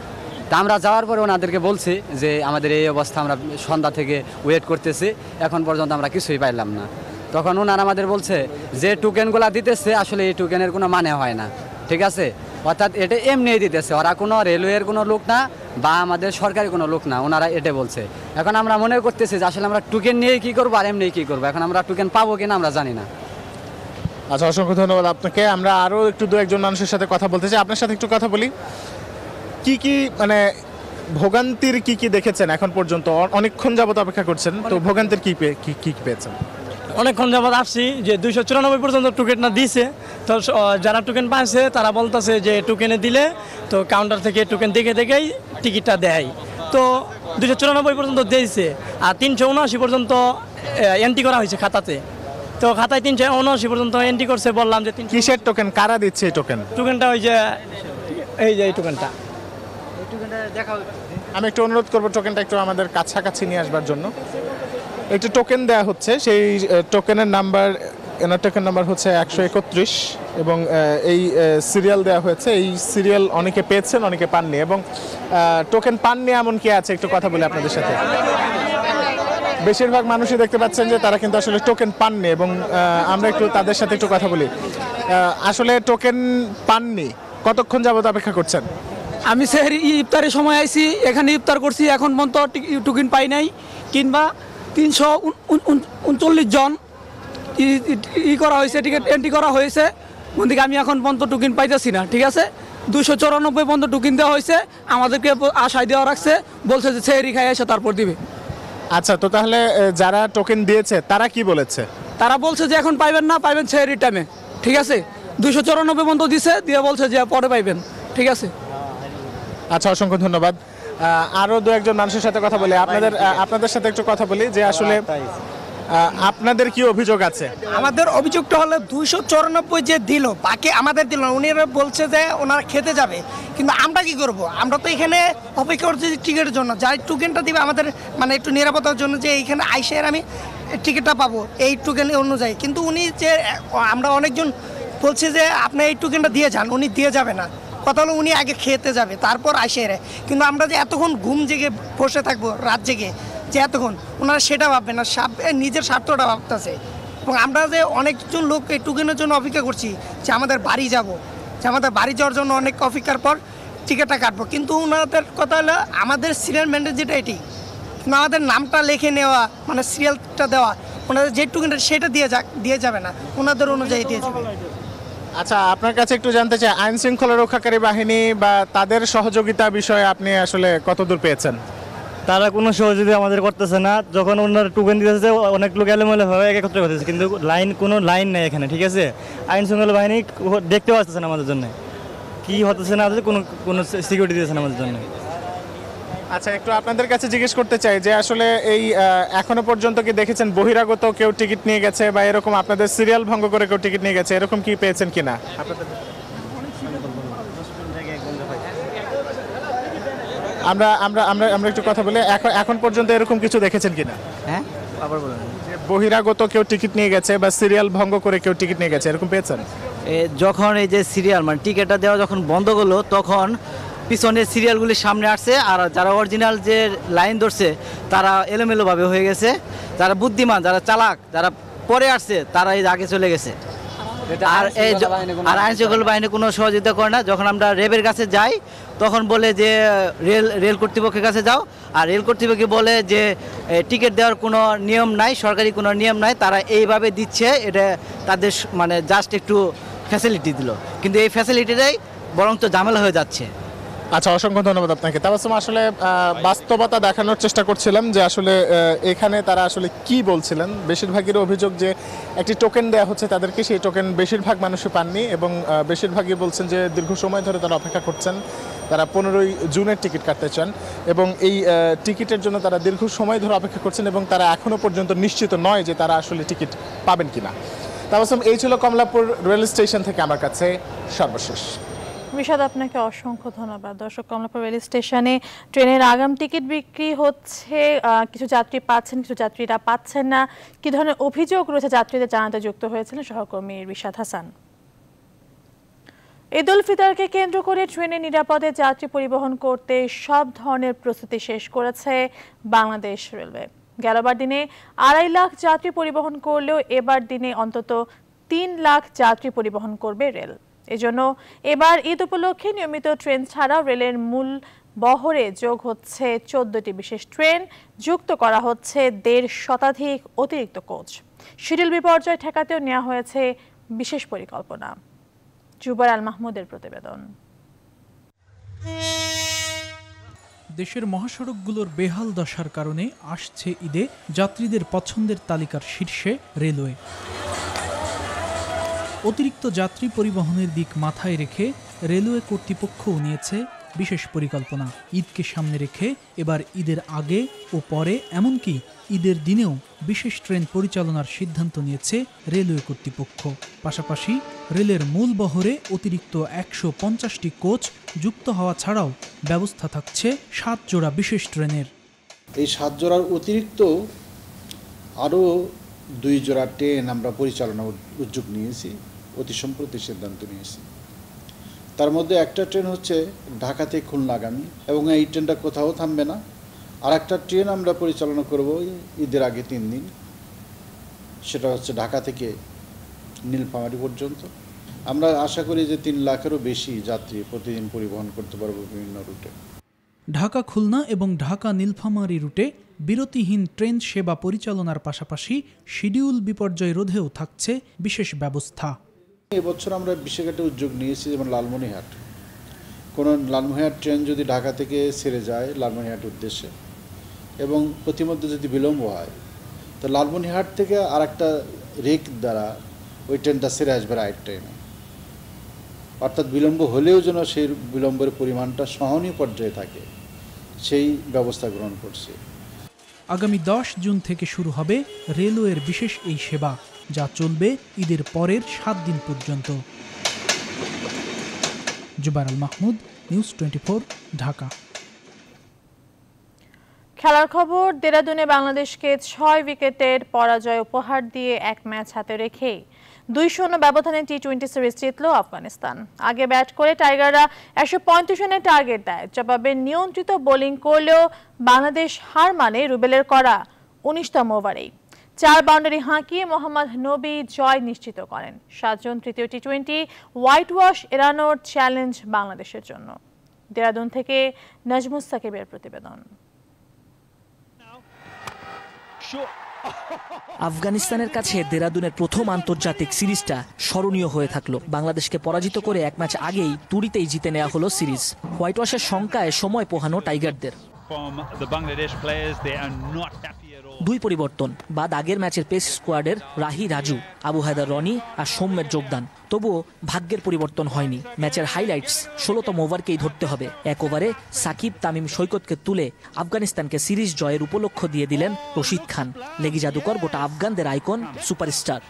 তা আমরা যাওয়ার পরে ওনাদেরকে বলছি যে আমাদের এই অবস্থা আমরা সন্ধ্যা থেকে ওয়েট করতেছি এখন পর্যন্ত আমরা কিছুই পাইলাম না তখন ওনারা আমাদের বলছে যে টুকেনগুলা দিতেছে আসলে এই টোকেনের কোনো মানে হয় না ঠিক আছে অর্থাৎ এটা এমনিই দিতেছে ওরা কোনো রেলওয়ের কোনো লোক না বা আমাদের সরকারি কোনো লোক না ওনারা এটা বলছে এখন আমরা মনে করতেছি যে আসলে আমরা টোকেন নিয়েই কী করবো আর এমনি কী করবো এখন আমরা টোকেন পাবো কিনা আমরা জানি না আচ্ছা অসংখ্য ধন্যবাদ আপনাকে আমরা আরও একটু দু একজন মানুষের সাথে কথা বলতে চাই আপনার সাথে একটু কথা বলি কি কি মানে ভোগান্তির কি কি দেখেছেন এখন পর্যন্ত অনেকক্ষণ যাবত অপেক্ষা করছেন তো ভোগান্তির কি কি কি পেয়েছেন অনেকক্ষণ যাবত আসছি যে দুইশো চুরানব্বই পর্যন্ত টোকেন না দিয়েছে তো যারা টোকেন পাইছে তারা বলতেছে যে টোকেনে দিলে তো কাউন্টার থেকে টোকেন দেখে দেখেই টিকিটটা দেয় তো দুশো চুরানব্বই পর্যন্ত দিয়েছে আর তিনশো উনআশি পর্যন্ত এন্ট্রি করা হয়েছে খাতাতে তো খাতায় তিনশো উনআশি পর্যন্ত এন্ট্রি করছে বললাম যে কিসের টোকেন কারা দিচ্ছে টোকেন টোকেনটা ওই যে এই যে এই টোকেনটা আমি একটু অনুরোধ করবো টোকেনটা একটু আমাদের কাছাকাছি নিয়ে আসবার জন্য একটি টোকেন দেয়া হচ্ছে সেই টোকেনের নাম্বার এনার টোকেন নাম্বার হচ্ছে একশো একত্রিশ এবং এই সিরিয়াল দেওয়া হয়েছে এই সিরিয়াল অনেকে পেয়েছেন অনেকে পাননি এবং টোকেন পাননি এমন কি আছে একটু কথা বলি আপনাদের সাথে বেশিরভাগ মানুষই দেখতে পাচ্ছেন যে তারা কিন্তু আসলে টোকেন পাননি এবং আমরা একটু তাদের সাথে একটু কথা বলি আসলে টোকেন পাননি কতক্ষণ যাবত অপেক্ষা করছেন আমি সেহরি ইফতারের সময় আইছি এখানে ইফতার করছি এখন পর্যন্ত টুকিন পাই নাই কিংবা তিনশো উনচল্লিশ জন ই করা হয়েছে টিকিট এন্ট্রি করা হয়েছে ওদিকে আমি এখন পর্যন্ত টুকিন পাইতেছি না ঠিক আছে দুশো চৌরানব্বই পর্যন্ত টুকিন দেওয়া হয়েছে আমাদেরকে আশায় দেওয়া রাখছে বলছে যে সেহরি খাই এসে তারপর দিবে আচ্ছা তো তাহলে যারা টোকেন দিয়েছে তারা কি বলেছে তারা বলছে যে এখন পাইবেন না পাইবেন সেহরি টাইমে ঠিক আছে দুশো চৌরানব্বই পর্যন্ত দিছে দিয়ে বলছে যে পরে পাইবেন ঠিক আছে আচ্ছা অসংখ্য ধন্যবাদ আরও দু একজন মানুষের সাথে কথা বলি আপনাদের আপনাদের সাথে একটু কথা বলি যে আসলে হ্যাঁ, আপনাদের কি অভিযোগ আছে আমাদের অভিযোগটা হলো দুইশো চৌরানব্বই যে দিল বাকি আমাদের দিল উনি বলছে যে ওনারা খেতে যাবে কিন্তু আমরা কি করব আমরা তো এখানে অপেক্ষা করছি টিকিটের জন্য যাই টুকেনটা দিবে আমাদের মানে একটু নিরাপত্তার জন্য যে এইখানে আইসের আমি টিকিটটা পাবো এই টুকেন অনুযায়ী কিন্তু উনি যে আমরা অনেকজন বলছে যে আপনি এই টুকেনটা দিয়ে যান উনি দিয়ে যাবে না কথা হলো উনি আগে খেতে যাবে তারপর আসে রে কিন্তু আমরা যে এতক্ষণ ঘুম জেগে বসে থাকবো রাত জেগে যে এতক্ষণ ওনারা সেটা ভাববে না সাপ নিজের স্বার্থটা ভাবতেছে এবং আমরা যে অনেকজন লোক এই টুকেনের জন্য অপেক্ষা করছি যে আমাদের বাড়ি যাব যে আমাদের বাড়ি যাওয়ার জন্য অনেক অপেক্ষার পর টিকিটটা কাটবো কিন্তু ওনাদের কথা হলো আমাদের সিরিয়াল ম্যান্ডেট যেটা এটি আমাদের নামটা লেখে নেওয়া মানে সিরিয়ালটা দেওয়া ওনাদের যে টুকেনটা সেটা দিয়ে যাক দিয়ে যাবে না ওনাদের অনুযায়ী দিয়ে যাবে আচ্ছা আপনার কাছে একটু জানতে চাই আইন শৃঙ্খলা রক্ষাকারী বাহিনী বা তাদের সহযোগিতা বিষয়ে আপনি আসলে কতদূর পেয়েছেন তারা কোনো সহযোগিতা আমাদের করতেছে না যখন ওনারা টুকেন দিতেছে অনেক লোক হয়ে একত্রে করতেছে কিন্তু লাইন কোনো লাইন নেই এখানে ঠিক আছে আইন শৃঙ্খলা বাহিনী দেখতে পাচ্ছে না আমাদের জন্য কী হতেছে না কোনো কোনো সিকিউরিটি দিয়েছে না আমাদের জন্য আচ্ছা একটু আপনাদের কাছে জিজ্ঞেস করতে চাই যে আসলে এই এখনো পর্যন্ত কি দেখেছেন বহিরাগত কেউ টিকিট নিয়ে গেছে বা এরকম আপনাদের সিরিয়াল ভঙ্গ করে কেউ টিকিট নিয়ে গেছে এরকম কি পেয়েছেন কিনা আমরা আমরা আমরা আমরা একটু কথা বলে এখন এখন পর্যন্ত এরকম কিছু দেখেছেন কিনা হ্যাঁ বহিরাগত কেউ টিকিট নিয়ে গেছে বা সিরিয়াল ভঙ্গ করে কেউ টিকিট নিয়ে গেছে এরকম পেয়েছেন যখন এই যে সিরিয়াল মানে টিকিটটা দেওয়া যখন বন্ধ করলো তখন পিছনে সিরিয়ালগুলি সামনে আসছে আর যারা অরিজিনাল যে লাইন ধরছে তারা এলোমেলোভাবে হয়ে গেছে যারা বুদ্ধিমান যারা চালাক যারা পরে আসছে তারা এই আগে চলে গেছে আর এই আর আইন শৃঙ্খলা বাহিনী কোনো সহযোগিতা করে না যখন আমরা রেবের কাছে যাই তখন বলে যে রেল রেল কর্তৃপক্ষের কাছে যাও আর রেল কর্তৃপক্ষ বলে যে টিকিট দেওয়ার কোনো নিয়ম নাই সরকারি কোনো নিয়ম নাই তারা এইভাবে দিচ্ছে এটা তাদের মানে জাস্ট একটু ফ্যাসিলিটি দিল কিন্তু এই ফ্যাসিলিটিটাই বরং তো ঝামেলা হয়ে যাচ্ছে আচ্ছা অসংখ্য ধন্যবাদ আপনাকে তাবাসুম আসলে বাস্তবতা দেখানোর চেষ্টা করছিলাম যে আসলে এখানে তারা আসলে কি বলছিলেন বেশিরভাগের অভিযোগ যে একটি টোকেন দেওয়া হচ্ছে তাদেরকে সেই টোকেন বেশিরভাগ মানুষই পাননি এবং বেশিরভাগই বলছেন যে দীর্ঘ সময় ধরে তারা অপেক্ষা করছেন তারা পনেরোই জুনের টিকিট কাটতে চান এবং এই টিকিটের জন্য তারা দীর্ঘ সময় ধরে অপেক্ষা করছেন এবং তারা এখনও পর্যন্ত নিশ্চিত নয় যে তারা আসলে টিকিট পাবেন কিনা তাবাসুম এই ছিল কমলাপুর রেল স্টেশন থেকে আমার কাছে সর্বশেষ রিশাদ আপনাকে অসংখ্য ধন্যবাদ দর্শক কমলাপুর রেল স্টেশনে ট্রেনের আগাম টিকিট বিক্রি হচ্ছে কিছু যাত্রী পাচ্ছেন কিছু যাত্রীরা পাচ্ছেন না কি ধরনের অভিযোগ রয়েছে যাত্রীদের জানাতে যুক্ত হয়েছিলেন সহকর্মী রিশাদ হাসান ঈদ উল ফিতরকে কেন্দ্র করে ট্রেনে নিরাপদে যাত্রী পরিবহন করতে সব ধরনের প্রস্তুতি শেষ করেছে বাংলাদেশ রেলওয়ে গেলবার দিনে আড়াই লাখ যাত্রী পরিবহন করলেও এবার দিনে অন্তত তিন লাখ যাত্রী পরিবহন করবে রেল এজন্য এবার ঈদ উপলক্ষে নিয়মিত ট্রেন ছাড়াও রেলের মূল বহরে যোগ হচ্ছে চোদ্দটি বিশেষ ট্রেন যুক্ত করা হচ্ছে দেড় শতাধিক অতিরিক্ত কোচ শিডিউল বিপর্যয় ঠেকাতেও নেওয়া হয়েছে বিশেষ পরিকল্পনা জুবার আল মাহমুদের প্রতিবেদন দেশের মহাসড়কগুলোর বেহাল দশার কারণে আসছে ঈদে যাত্রীদের পছন্দের তালিকার শীর্ষে রেলওয়ে অতিরিক্ত যাত্রী পরিবহনের দিক মাথায় রেখে রেলওয়ে কর্তৃপক্ষও নিয়েছে বিশেষ পরিকল্পনা ঈদকে সামনে রেখে এবার ঈদের আগে ও পরে এমনকি ঈদের দিনেও বিশেষ ট্রেন পরিচালনার সিদ্ধান্ত নিয়েছে রেলওয়ে কর্তৃপক্ষ পাশাপাশি রেলের মূল বহরে অতিরিক্ত একশো পঞ্চাশটি কোচ যুক্ত হওয়া ছাড়াও ব্যবস্থা থাকছে সাত জোড়া বিশেষ ট্রেনের এই সাত জোড়ার অতিরিক্ত আরও দুই জোড়া ট্রেন আমরা পরিচালনা উদ্যোগ নিয়েছি অতি সম্প্রতি সিদ্ধান্ত নিয়েছি তার মধ্যে একটা ট্রেন হচ্ছে ঢাকাতে খুলনাগামী এবং এই ট্রেনটা কোথাও থামবে না আর একটা ট্রেন আমরা পরিচালনা করব ঈদের আগে তিন দিন সেটা হচ্ছে ঢাকা থেকে নীলফামারি পর্যন্ত আমরা আশা করি যে তিন লাখেরও বেশি যাত্রী প্রতিদিন পরিবহন করতে পারবো বিভিন্ন রুটে ঢাকা খুলনা এবং ঢাকা নীলফামারি রুটে বিরতিহীন ট্রেন সেবা পরিচালনার পাশাপাশি শিডিউল বিপর্যয় রোধেও থাকছে বিশেষ ব্যবস্থা এবছর আমরা বিশেষ একটা উদ্যোগ নিয়েছি যেমন লালমনিহাট কোনো লালমনিহাট ট্রেন যদি ঢাকা থেকে ছেড়ে যায় লালমনিহাট উদ্দেশ্যে এবং প্রতিমধ্যে যদি বিলম্ব হয় তো লালমনিহাট থেকে আর একটা রেক দ্বারা ওই ট্রেনটা সেরে আসবে রাইট ট্রেনে অর্থাৎ বিলম্ব হলেও যেন সেই বিলম্বের পরিমাণটা সহনীয় পর্যায়ে থাকে সেই ব্যবস্থা গ্রহণ করছে আগামী দশ জুন থেকে শুরু হবে রেলওয়ের বিশেষ এই সেবা যা চলবে ঈদের পরের সাত দিন পর্যন্ত জুবার মাহমুদ নিউজ টোয়েন্টি ঢাকা খেলার খবর দেরাদুনে বাংলাদেশকে ছয় উইকেটের পরাজয় উপহার দিয়ে এক ম্যাচ হাতে রেখেই দুই শূন্য ব্যবধানে টি টোয়েন্টি সিরিজ জিতল আফগানিস্তান আগে ব্যাট করে টাইগাররা একশো পঁয়ত্রিশ রানের টার্গেট দেয় জবাবে নিয়ন্ত্রিত বোলিং করলেও বাংলাদেশ হার মানে রুবেলের করা উনিশতম ওভারেই চার বাউন্ডারি হাঁকিয়ে মোহাম্মদ নবী জয় নিশ্চিত করেন সাতজন তৃতীয় টি টোয়েন্টি হোয়াইট ওয়াশ এড়ানোর চ্যালেঞ্জ বাংলাদেশের জন্য দেরাদুন থেকে নাজমুস সাকিবের প্রতিবেদন আফগানিস্তানের কাছে দেরাদুনের প্রথম আন্তর্জাতিক সিরিজটা স্মরণীয় হয়ে থাকলো বাংলাদেশকে পরাজিত করে এক ম্যাচ আগেই তুরিতেই জিতে নেওয়া হলো সিরিজ হোয়াইট ওয়াশের শঙ্কায় সময় পোহানো টাইগারদের দুই পরিবর্তন বাদ আগের ম্যাচের পেস স্কোয়াডের রাহি রাজু আবু হায়দার রনি আর সৌম্যের যোগদান তবুও ভাগ্যের পরিবর্তন হয়নি ম্যাচের হাইলাইটস ষোলোতম ওভারকেই ধরতে হবে এক ওভারে সাকিব তামিম সৈকতকে তুলে আফগানিস্তানকে সিরিজ জয়ের উপলক্ষ দিয়ে দিলেন রশিদ খান লেগি জাদুকর গোটা আফগানদের আইকন সুপারস্টার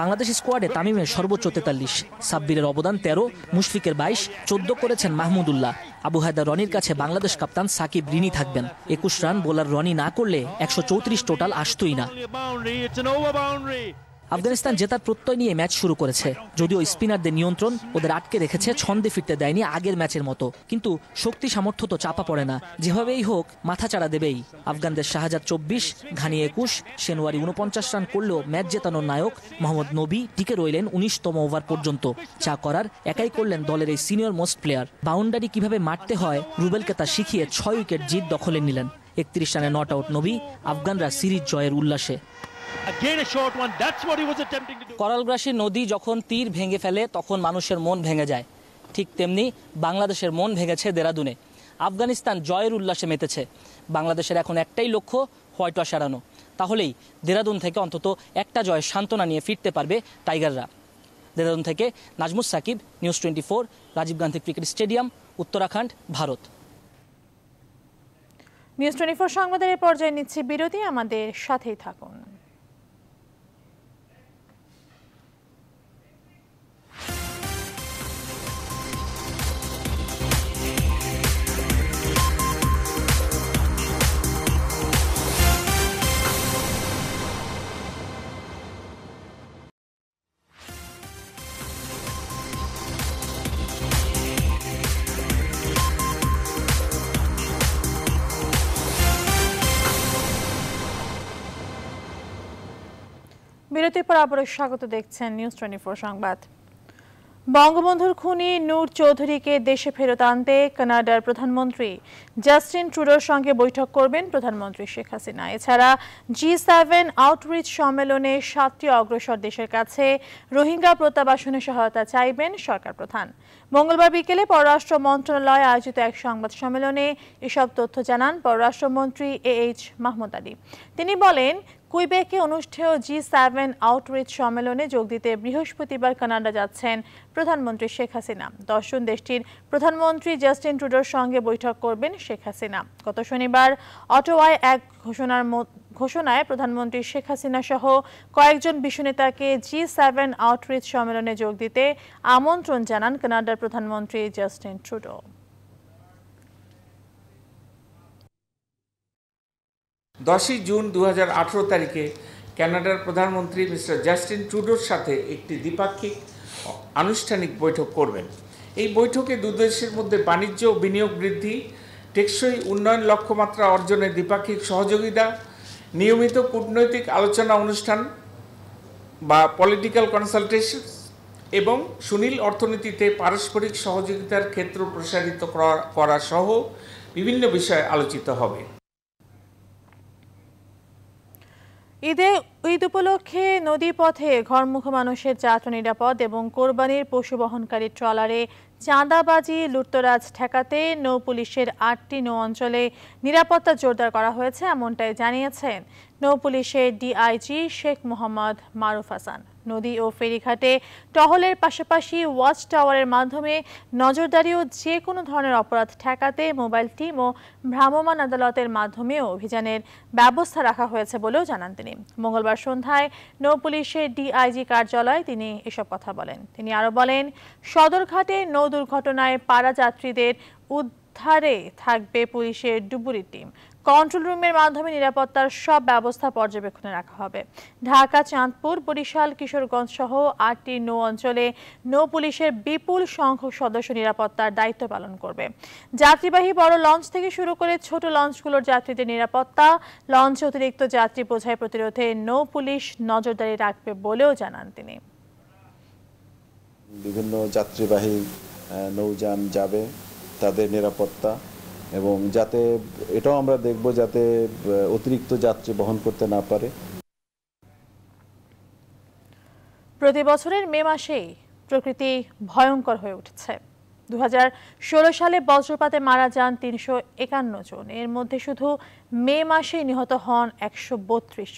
বাংলাদেশ স্কোয়াডে তামিমের সর্বোচ্চ তেতাল্লিশ সাব্বিরের অবদান তেরো মুশফিকের বাইশ চোদ্দ করেছেন মাহমুদুল্লাহ আবু হায়দা রনির কাছে বাংলাদেশ কাপ্তান সাকিব রিনি থাকবেন একুশ রান বোলার রনি না করলে একশো টোটাল আসতই না আফগানিস্তান জেতার প্রত্যয় নিয়ে ম্যাচ শুরু করেছে যদিও স্পিনারদের নিয়ন্ত্রণ ওদের আটকে রেখেছে ছন্দে ফিরতে দেয়নি আগের ম্যাচের মতো কিন্তু শক্তি সামর্থ্য তো চাপা পড়ে না যেভাবেই হোক মাথা চাড়া দেবেই আফগানদের শাহজাদ চব্বিশ ঘানি একুশ সেনুয়ারি উনপঞ্চাশ রান করলেও ম্যাচ জেতানোর নায়ক মোহাম্মদ নবী টিকে রইলেন উনিশতম ওভার পর্যন্ত চা করার একাই করলেন দলের এই সিনিয়র মোস্ট প্লেয়ার বাউন্ডারি কিভাবে মারতে হয় রুবেলকে তা শিখিয়ে ছয় উইকেট জিত দখলে নিলেন একত্রিশ রানে নট আউট নবী আফগানরা সিরিজ জয়ের উল্লাসে করালগ্রাসী নদী যখন তীর ভেঙে ফেলে তখন মানুষের মন ভেঙে যায় ঠিক তেমনি বাংলাদেশের মন ভেঙেছে দেরাদুনে আফগানিস্তান জয়ের উল্লাসে মেতেছে বাংলাদেশের এখন একটাই লক্ষ্য হোয়াইট ওয়াশ এড়ানো তাহলেই দেরাদুন থেকে অন্তত একটা জয়ের সান্ত্বনা নিয়ে ফিরতে পারবে টাইগাররা দেরাদুন থেকে Nazmus Sakib news twenty four Rajiv Gandhi cricket stadium Uttarakhand Bharat news twenty four সংবাদের পর্যায়ে নিচ্ছি বিরতি আমাদের সাথেই থাকুন আবারও স্বাগত দেখছেন নিউজ টোয়েন্টি সংবাদ বঙ্গবন্ধুর খুনি নূর চৌধুরীকে দেশে ফেরত আনতে কানাডার প্রধানমন্ত্রী জাস্টিন ট্রুডোর সঙ্গে বৈঠক করবেন প্রধানমন্ত্রী শেখ হাসিনা এছাড়া জি সেভেন আউটরিচ সম্মেলনে সাতটি অগ্রসর দেশের কাছে রোহিঙ্গা প্রত্যাবাসনে সহায়তা চাইবেন সরকার প্রধান মঙ্গলবার বিকেলে পররাষ্ট্র মন্ত্রণালয় আয়োজিত এক সংবাদ সম্মেলনে এসব তথ্য জানান পররাষ্ট্রমন্ত্রী এ এইচ মাহমুদ আলী তিনি বলেন কুইবেকে অনুষ্ঠেয় জি সেভেন আউটরিচ সম্মেলনে যোগ দিতে বৃহস্পতিবার কানাডা যাচ্ছেন প্রধানমন্ত্রী শেখ হাসিনা দশজন দেশটির প্রধানমন্ত্রী জাস্টিন ট্রুডোর সঙ্গে বৈঠক করবেন শেখ হাসিনা গত শনিবার অটোয়ায় এক ঘোষণার ঘোষণায় প্রধানমন্ত্রী শেখ হাসিনা সহ কয়েকজন বিশ্বনেতাকে জি সেভেন আউটরিচ সম্মেলনে যোগ দিতে আমন্ত্রণ জানান কানাডার প্রধানমন্ত্রী জাস্টিন ট্রুডো দশই জুন দু তারিখে ক্যানাডার প্রধানমন্ত্রী মিস্টার জাস্টিন ট্রুডোর সাথে একটি দ্বিপাক্ষিক আনুষ্ঠানিক বৈঠক করবেন এই বৈঠকে দুদেশের মধ্যে বাণিজ্য ও বিনিয়োগ বৃদ্ধি টেকসই উন্নয়ন লক্ষ্যমাত্রা অর্জনে দ্বিপাক্ষিক সহযোগিতা নিয়মিত কূটনৈতিক আলোচনা অনুষ্ঠান বা পলিটিক্যাল কনসালটেশন এবং সুনীল অর্থনীতিতে পারস্পরিক সহযোগিতার ক্ষেত্র প্রসারিত করা সহ বিভিন্ন বিষয়ে আলোচিত হবে ঈদে ঈদ উপলক্ষে নদী পথে ঘরমুখ মানুষের যাত্রা নিরাপদ এবং কোরবানির পশু বহনকারী ট্রলারে চাঁদাবাজি লুটতরাজ ঠেকাতে নৌ পুলিশের আটটি নৌ অঞ্চলে নিরাপত্তা জোরদার করা হয়েছে এমনটাই জানিয়েছেন নৌপুলিশের ডিআইজি শেখ মোহাম্মদ মারুফ হাসান নদী ও ফেরিঘাটে টহলের পাশাপাশি ওয়াচ টাওয়ারের মাধ্যমে নজরদারি ও যে কোনো ধরনের অপরাধ ঠেকাতে মোবাইল টিম ও ভ্রাম্যমাণ আদালতের মাধ্যমেও অভিযানের ব্যবস্থা রাখা হয়েছে বলেও জানান তিনি মঙ্গলবার সন্ধ্যায় নৌপুলিশের ডিআইজি কার্যালয়ে তিনি এসব কথা বলেন তিনি আরও বলেন সদরঘাটে নৌ দুর্ঘটনায় পাড়া যাত্রীদের উদ্ধারে থাকবে পুলিশের ডুবুরি টিম কন্ট্রোল রুমের মাধ্যমে নিরাপত্তার সব ব্যবস্থা পর্যবেক্ষণে রাখা হবে ঢাকা চাঁদপুর বরিশাল কিশোরগঞ্জ সহ আটটি নৌ অঞ্চলে নৌ পুলিশের বিপুল সংখ্যক সদস্য নিরাপত্তার দায়িত্ব পালন করবে যাত্রীবাহী বড় লঞ্চ থেকে শুরু করে ছোট লঞ্চগুলোর যাত্রীদের নিরাপত্তা লঞ্চে অতিরিক্ত যাত্রী বোঝাই প্রতিরোধে নৌ পুলিশ নজরদারি রাখবে বলেও জানান তিনি বিভিন্ন যাত্রীবাহী নৌযান যাবে তাদের নিরাপত্তা এবং যাতে এটাও আমরা দেখব যাতে অতিরিক্ত যাত্রী বহন করতে না পারে প্রতি বছরের মে মাসেই প্রকৃতি ভয়ঙ্কর হয়ে উঠছে দু সালে বজ্রপাতে মারা যান তিনশো একান্ন জন এর মধ্যে শুধু মে মাসেই নিহত হন একশো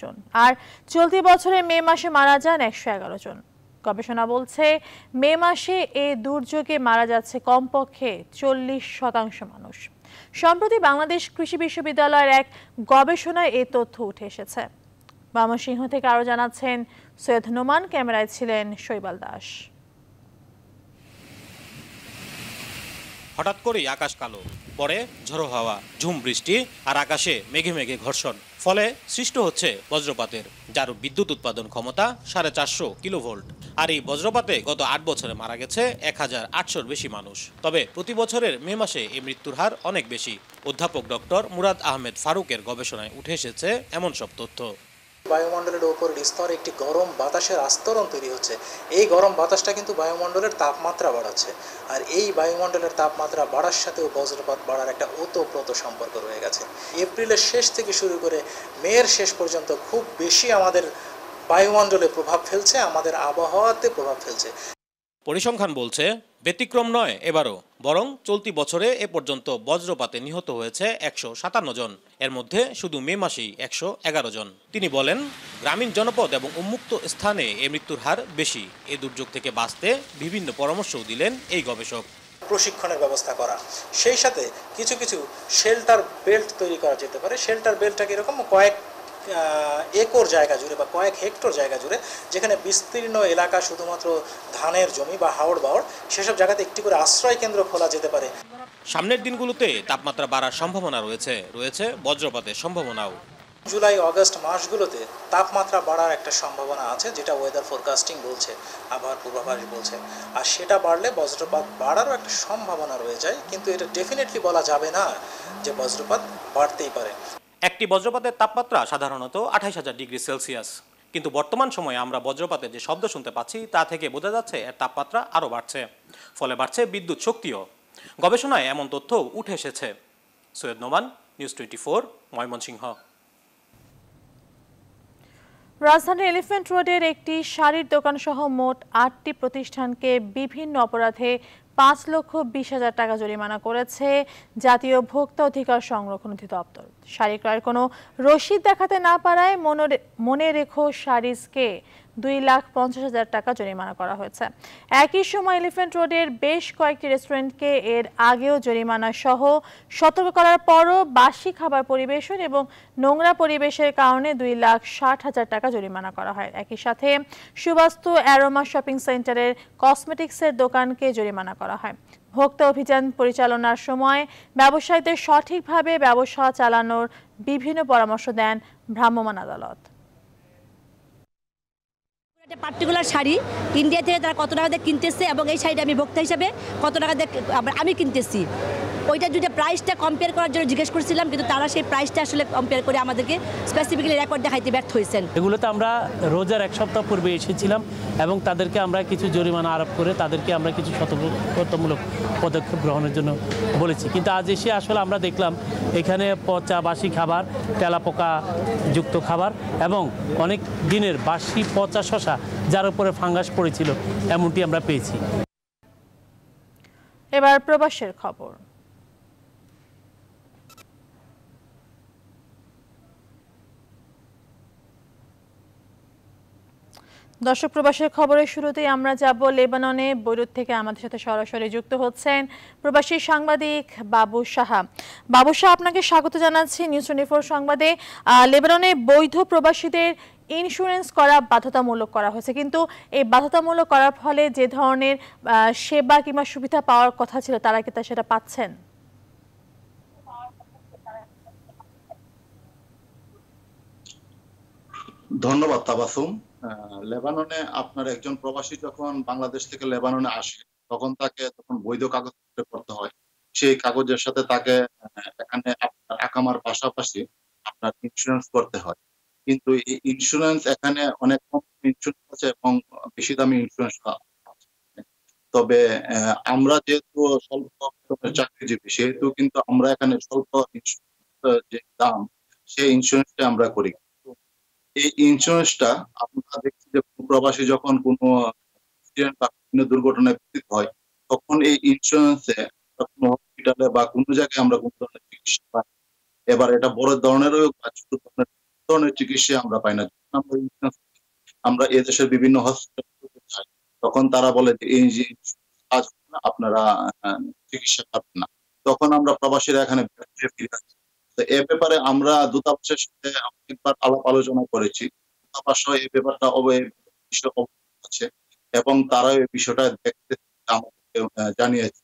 জন আর চলতি বছরে মে মাসে মারা যান একশো জন গবেষণা বলছে মে মাসে এ দুর্যোগে মারা যাচ্ছে কমপক্ষে চল্লিশ শতাংশ মানুষ সম্প্রতি বাংলাদেশ কৃষি বিশ্ববিদ্যালয়ের এক গবেষণায় এ তথ্য উঠে এসেছে বামন থেকে আরও জানাচ্ছেন সৈয়দ নোমান ক্যামেরায় ছিলেন শৈবাল দাস হঠাৎ করেই আকাশ কালো পরে ঝড়ো হাওয়া ঝুম বৃষ্টি আর আকাশে মেঘে মেঘে ঘর্ষণ ফলে সৃষ্ট হচ্ছে বজ্রপাতের যার বিদ্যুৎ উৎপাদন ক্ষমতা সাড়ে চারশো কিলোভোল্ট আর এই বজ্রপাতে গত আট বছরে মারা গেছে এক হাজার আটশোর বেশি মানুষ তবে প্রতি বছরের মে মাসে এই মৃত্যুর হার অনেক বেশি অধ্যাপক ডক্টর মুরাদ আহমেদ ফারুকের গবেষণায় উঠে এসেছে এমন সব তথ্য বায়ুমণ্ডলের ওপর স্তর একটি গরম বাতাসের আস্তরণ তৈরি হচ্ছে এই গরম বাতাসটা কিন্তু বায়ুমণ্ডলের তাপমাত্রা বাড়াচ্ছে আর এই বায়ুমণ্ডলের তাপমাত্রা বাড়ার সাথেও বজ্রপাত বাড়ার একটা ওতপ্রোত সম্পর্ক রয়ে গেছে এপ্রিলের শেষ থেকে শুরু করে মেয়ের শেষ পর্যন্ত খুব বেশি আমাদের বায়ুমণ্ডলে প্রভাব ফেলছে আমাদের আবহাওয়াতে প্রভাব ফেলছে পরিসংখ্যান বলছে ব্যতিক্রম নয় এবারও বরং চলতি বছরে এ পর্যন্ত বজ্রপাতে নিহত হয়েছে একশো সাতান্ন জন এর মধ্যে শুধু মে মাসেই একশো এগারো জন তিনি বলেন গ্রামীণ জনপদ এবং উন্মুক্ত স্থানে এ মৃত্যুর হার বেশি এ দুর্যোগ থেকে বাঁচতে বিভিন্ন পরামর্শও দিলেন এই গবেষক প্রশিক্ষণের ব্যবস্থা করা সেই সাথে কিছু কিছু শেল্টার বেল্ট তৈরি করা যেতে পারে শেল্টার বেল্টটা কীরকম কয়েক একর জায়গা জুড়ে বা কয়েক হেক্টর জায়গা জুড়ে যেখানে বিস্তীর্ণ এলাকা শুধুমাত্র ধানের জমি বা হাওড় বাওড় সেসব জায়গাতে একটি করে আশ্রয় কেন্দ্র খোলা যেতে পারে সামনের দিনগুলোতে তাপমাত্রা বাড়ার সম্ভাবনা রয়েছে রয়েছে বজ্রপাতের সম্ভাবনাও জুলাই অগস্ট মাসগুলোতে তাপমাত্রা বাড়ার একটা সম্ভাবনা আছে যেটা ওয়েদার ফোরকাস্টিং বলছে আবার পূর্বাভাস বলছে আর সেটা বাড়লে বজ্রপাত বাড়ারও একটা সম্ভাবনা রয়ে যায় কিন্তু এটা ডেফিনেটলি বলা যাবে না যে বজ্রপাত বাড়তেই পারে একটি বজ্রপাতের তাপমাত্রা সাধারণত আঠাইশ হাজার ডিগ্রি সেলসিয়াস কিন্তু বর্তমান সময়ে আমরা বজ্রপাতের যে শব্দ শুনতে পাচ্ছি তা থেকে বোঝা যাচ্ছে এর তাপমাত্রা আরও বাড়ছে ফলে বাড়ছে বিদ্যুৎ শক্তিও গবেষণায় এমন তথ্য উঠে এসেছে Syed Noman news twenty four Mymensingh রাজধানীর এলিফ্যান্ট রোডের একটি শাড়ির দোকান সহ মোট আটটি প্রতিষ্ঠানকে বিভিন্ন অপরাধে পাঁচ লক্ষ বিশ হাজার টাকা জরিমানা করেছে জাতীয় ভোক্তা অধিকার সংরক্ষণ অধিদপ্তর শাড়ি ক্রয়ের কোনো রসিদ দেখাতে না পারায় মনে রেখো শাড়িসকে দুই লাখ পঞ্চাশ হাজার টাকা জরিমানা করা হয়েছে একই সময় এলিফ্যান্ট রোডের বেশ কয়েকটি রেস্টুরেন্টকে এর আগেও জরিমানা সহ সতর্ক করার পরও বাসি খাবার পরিবেশন এবং নোংরা পরিবেশের কারণে দুই লাখ ষাট হাজার টাকা জরিমানা করা হয় একই সাথে সুবাস্তু অ্যারোমা শপিং সেন্টারের কসমেটিক্সের দোকানকে জরিমানা করা হয় ভোক্তা অভিযান পরিচালনার সময় ব্যবসায়ীদের সঠিকভাবে ব্যবসা চালানোর বিভিন্ন পরামর্শ দেন ভ্রাম্যমান আদালত পার্টিকুলার শাড়ি ইন্ডিয়া থেকে তারা কত টাকা দিয়ে কিনতেছে এবং এই শাড়িটা আমি ভোক্তা হিসাবে কত টাকা দিয়ে আমি কিনতেছি ওইটা যদি প্রাইসটা কম্পেয়ার করার জন্য জিজ্ঞেস করছিলাম কিন্তু তারা সেই প্রাইসটা আসলে কম্পেয়ার করে আমাদেরকে স্পেসিফিক্যালি রেকর্ড দেখাইতে ব্যর্থ হয়েছেন এগুলোতে আমরা রোজার এক সপ্তাহ পূর্বে এসেছিলাম এবং তাদেরকে আমরা কিছু জরিমানা আরোপ করে তাদেরকে আমরা কিছু সতর্কতামূলক পদক্ষেপ গ্রহণের জন্য বলেছি কিন্তু আজ এসে আসলে আমরা দেখলাম এখানে পচা বাসি খাবার তেলাপোকা যুক্ত খাবার এবং অনেক দিনের বাসি পচা শশা যার উপরে ফাঙ্গাস পড়েছিল এমনটি আমরা পেয়েছি এবার প্রবাসের খবর দর্শক প্রবাসের খবরের শুরুতেই আমরা যাব লেবাননে বৈরুত থেকে আমাদের সাথে সরাসরি যুক্ত হচ্ছেন প্রবাসী সাংবাদিক বাবু সাহা বাবু সাহা আপনাকে স্বাগত জানাচ্ছি নিউজ টোয়েন্টি সংবাদে লেবাননে বৈধ প্রবাসীদের ইন্স্যুরেন্স করা বাধ্যতামূলক করা হয়েছে কিন্তু এই বাধ্যতামূলক করার ফলে যে ধরনের সেবা কিংবা সুবিধা পাওয়ার কথা ছিল তারা কি তা সেটা পাচ্ছেন ধন্যবাদ তাবাসুম লেবাননে আপনার একজন প্রবাসী যখন বাংলাদেশ থেকে লেবাননে আসে তখন তাকে তখন বৈধ কাগজপত্রে করতে হয় সেই কাগজের সাথে তাকে এখানে আপনার আকামার পাশাপাশি আপনার ইন্স্যুরেন্স করতে হয় কিন্তু ইন্স্যুরেন্স এখানে অনেক কম ইন্স্যুরেন্স আছে এবং বেশি দামি ইন্স্যুরেন্স তবে আমরা যেহেতু স্বল্প চাকরিজীবী সেহেতু কিন্তু আমরা এখানে স্বল্প যে দাম সেই ইন্স্যুরেন্সটা আমরা করি এই ইন্স্যুরেন্সটা আমরা দেখছি যে প্রবাসী যখন কোনো দুর্ঘটনায় পীড়িত হয় তখন এই ইন্স্যুরেন্সে কোনো হসপিটালে বা কোনো জায়গায় আমরা কোনো ধরনের চিকিৎসা পাই এবার এটা বড় ধরনেরও বা ছোট ধরনের ধরনের চিকিৎসা আমরা পাই না আমরা এদেশের বিভিন্ন হসপিটাল তখন তারা বলে যে এই যে কাজ আপনারা চিকিৎসা পাবেন না তখন আমরা প্রবাসীরা এখানে এ ব্যাপারে আমরা দূতাবাসের সাথে অনেকবার আলাপ আলোচনা করেছি দূতাবাস এই ব্যাপারটা আছে এবং তারা এই বিষয়টা দেখতে আমাকে জানিয়েছে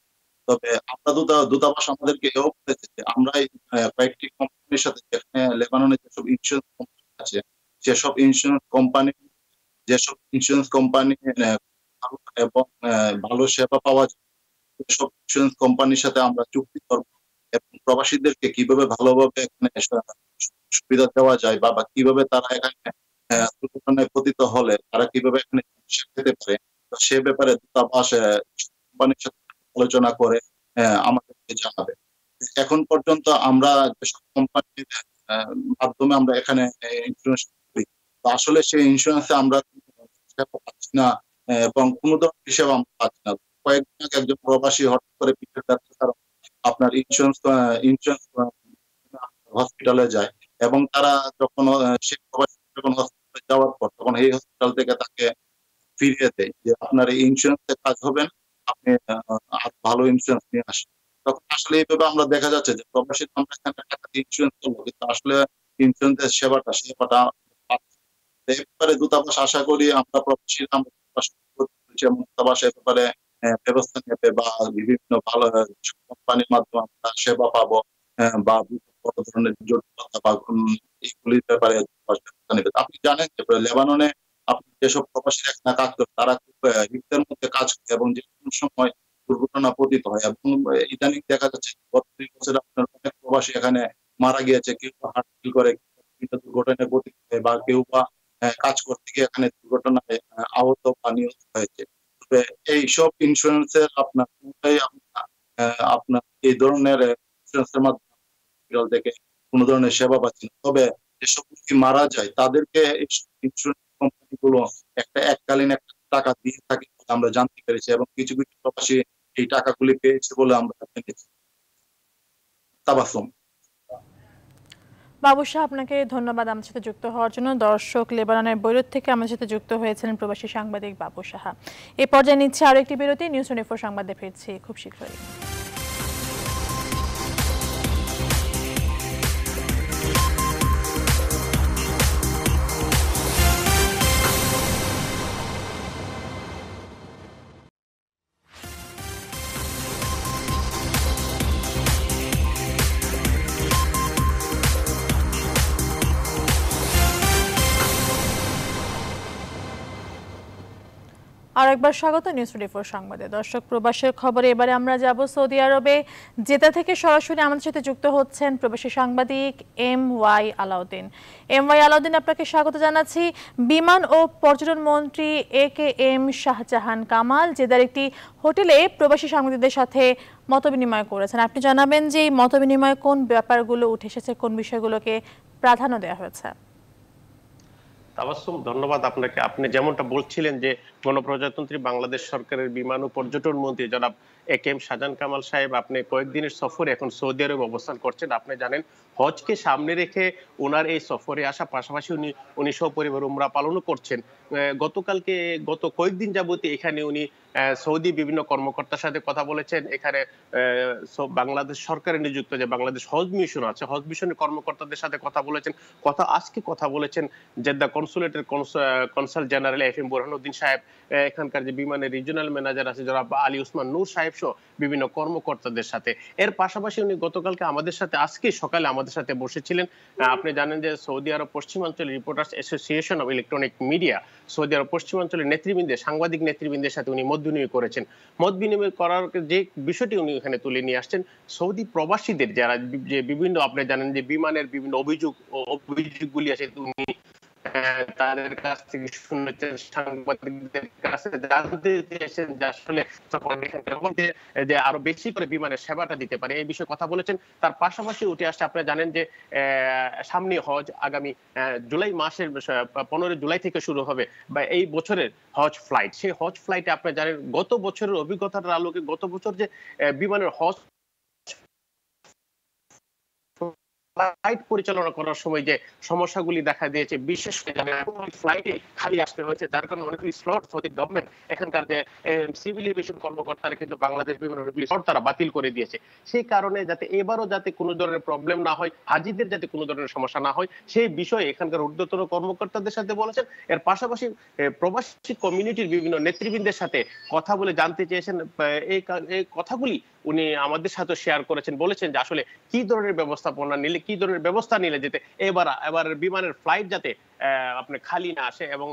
তবে আমরা দূতাবাস আমাদেরকে এও বলেছে যে আমরা কয়েকটি যেসব ইন্স্যুরেন্স কোম্পানি যেসব ইন্স্যুরেন্স কোম্পানি এবং ভালো সেবা পাওয়া যায় সেসব ইন্স্যুরেন্স কোম্পানির সাথে আমরা চুক্তি করব এবং প্রবাসীদেরকে কিভাবে ভালোভাবে এখানে সুবিধা দেওয়া যায় বা কিভাবে তারা এখানে দুর্ঘটনায় পতিত হলে তারা কিভাবে এখানে চিকিৎসা পেতে পারে সে ব্যাপারে দূতাবাস কোম্পানির সাথে আলোচনা করে আমাদেরকে জানাবে এখন পর্যন্ত আমরা যেসব কোম্পানির মাধ্যমে আমরা এখানে ইন্স্যুরেন্স আসলে সেই ইন্স্যুরেন্সে আমরা পাচ্ছি না এবং কোন ধরনের হিসেবে আমরা পাচ্ছি না কয়েকদিন আগে একজন প্রবাসী হঠাৎ করে পিঠের ব্যথা কারণ আপনার ইন্স্যুরেন্স ইন্স্যুরেন্স হসপিটালে যায় এবং তারা যখন সে প্রবাসী যখন হসপিটালে যাওয়ার পর তখন এই হসপিটাল থেকে তাকে ফিরিয়ে দেয় যে আপনার এই ইন্স্যুরেন্সে কাজ হবে না আপনি ভালো ইন্স্যুরেন্স নিয়ে আসেন তখন আসলে এইভাবে আমরা দেখা যাচ্ছে যে প্রবাসী আমরা এখানে টাকা দিয়ে ইন্স্যুরেন্স করবো কিন্তু আসলে ইন্স্যুরেন্সের সেবাটা সেবাটা এবারে দূতাবাস আশা করি আমরা দূতাবাস এ ব্যবস্থা নেবে বা বিভিন্ন ভালো কোম্পানির মাধ্যমে আমরা সেবা পাবো বা বড় ধরনের জটিলতা বা এইগুলির ব্যাপারে নেবে আপনি জানেন যে লেবাননে আপনি যেসব প্রবাসী কাজ করে তারা খুব মধ্যে কাজ করে এবং যে কোনো সময় দুর্ঘটনা পতিত হয় এবং ইদানিং দেখা যাচ্ছে আপনার অনেক প্রবাসী এখানে মারা গিয়েছে কেউ হার্ট করে দুর্ঘটনায় পতিত হয় বা কেউ বা কাজ করতে গিয়ে এখানে দুর্ঘটনায় আহত বা হয়েছে এইসব ইন্স্যুরেন্সের আপনার পুরোটাই আপনার এই ধরনের ইন্স্যুরেন্সের মাধ্যমে থেকে কোনো ধরনের সেবা পাচ্ছেন তবে যেসব ব্যক্তি মারা যায় তাদেরকে ইন্স্যুরেন্স কোম্পানি গুলো একটা এককালীন একটা টাকা দিয়ে থাকে আমরা জানতে পেরেছি এবং কিছু কিছু প্রবাসী এই টাকাগুলি পেয়েছে বলে আমরা জেনেছি তাবাসম বাবু আপনাকে ধন্যবাদ আমার সাথে যুক্ত হওয়ার জন্য দর্শক লেবাননের বৈরুত থেকে আমার সাথে যুক্ত হয়েছিলেন প্রবাসী সাংবাদিক বাবু সাহা এ পর্যায়ে নিচ্ছে আরও একটি বিরতি নিউজ টোয়েন্টি ফোর সংবাদে ফিরছি খুব শীঘ্রই আর একবার স্বাগত নিউজ টোয়েন্টি ফোর সংবাদে দর্শক প্রবাসের খবরে এবারে আমরা যাব সৌদি আরবে জেতা থেকে সরাসরি আমাদের সাথে যুক্ত হচ্ছেন প্রবাসী সাংবাদিক M Y Alauddin M Y Alauddin আপনাকে স্বাগত জানাচ্ছি বিমান ও পর্যটন মন্ত্রী A K M Shahjahan Kamal জেদার একটি হোটেলে প্রবাসী সাংবাদিকদের সাথে মতবিনিময় করেছেন আপনি জানাবেন যে এই মতবিনিময় কোন ব্যাপারগুলো উঠে এসেছে কোন বিষয়গুলোকে প্রাধান্য দেওয়া হয়েছে তাবাসুম ধন্যবাদ আপনাকে আপনি যেমনটা বলছিলেন যে গণপ্রজাতন্ত্রী বাংলাদেশ সরকারের বিমান ও পর্যটন মন্ত্রী জনাব A K M Shahjahan Kamal sahib আপনি কয়েকদিনের সফরে এখন সৌদি আরবে অবস্থান করছেন আপনি জানেন হজকে সামনে রেখে ওনার এই সফরে আসা পাশাপাশি উনি উনি সপরিবার উমরা পালনও করছেন গতকালকে গত কয়েকদিন যাবত এখানে উনি সৌদি বিভিন্ন কর্মকর্তার সাথে কথা বলেছেন এখানে বাংলাদেশ সরকারের নিযুক্ত যে বাংলাদেশ হজ মিশন আছে হজ মিশনের কর্মকর্তাদের সাথে কথা বলেছেন কথা আজকে কথা বলেছেন জেদ্দা কনসুলেটের consul general F M Borhanuddin sahib এখানকার যে বিমানের রিজিওনাল ম্যানেজার আছে জনাব আলী উসমান নূর সাহেব সহ বিভিন্ন কর্মকর্তাদের সাথে এর পাশাপাশি উনি গতকালকে আমাদের সাথে আজকে সকালে আমাদের সাথে বসেছিলেন আপনি জানেন যে সৌদি আরব পশ্চিমাঞ্চলের reporters association of electronic media Saudi Arab পশ্চিমাঞ্চলের নেতৃবৃন্দে সাংবাদিক নেতৃবৃন্দের সাথে উনি মত বিনিময় করেছেন মত বিনিময় করার যে বিষয়টি উনি এখানে তুলে নিয়ে আসছেন সৌদি প্রবাসীদের যারা যে বিভিন্ন আপনি জানেন যে বিমানের বিভিন্ন অভিযোগ অভিযোগগুলি আছে উনি তাদের কাছ থেকে শুনেছেন সাংবাদিকদের কাছে জানতে চেয়েছেন যে আসলে যে আরো বেশি করে বিমানের সেবাটা দিতে পারে এই বিষয়ে কথা বলেছেন তার পাশাপাশি উঠে আসছে আপনারা জানেন যে সামনে হজ আগামী জুলাই মাসের পনেরো জুলাই থেকে শুরু হবে বা এই বছরের হজ ফ্লাইট সেই হজ ফ্লাইটে আপনারা জানেন গত বছরের অভিজ্ঞতার আলোকে গত বছর যে বিমানের হজ ফ্লাইট পরিচালনা করার সময় যে সমস্যাগুলি দেখা দিয়েছে বিশেষ করে ফ্লাইটে খালি আসতে হয়েছে যার কারণে অনেকগুলি স্লট সৌদি গভর্নমেন্ট এখানকার যে সিভিল এভিয়েশন কর্মকর্তারা কিন্তু বাংলাদেশ বিমান স্লট তারা বাতিল করে দিয়েছে সেই কারণে যাতে এবারও যাতে কোনো ধরনের প্রবলেম না হয় হাজিদের যাতে কোনো ধরনের সমস্যা না হয় সেই বিষয়ে এখানকার ঊর্ধ্বতন কর্মকর্তাদের সাথে বলেছেন এর পাশাপাশি প্রবাসী কমিউনিটির বিভিন্ন নেতৃবৃন্দের সাথে কথা বলে জানতে চেয়েছেন এই কথাগুলি উনি আমাদের সাথে শেয়ার করেছেন বলেছেন যে আসলে কি ধরনের ব্যবস্থাপনা নিলে কি ধরনের ব্যবস্থা নিলে যেতে এবার এবার বিমানের ফ্লাইট যাতে আপনি খালি না আসে এবং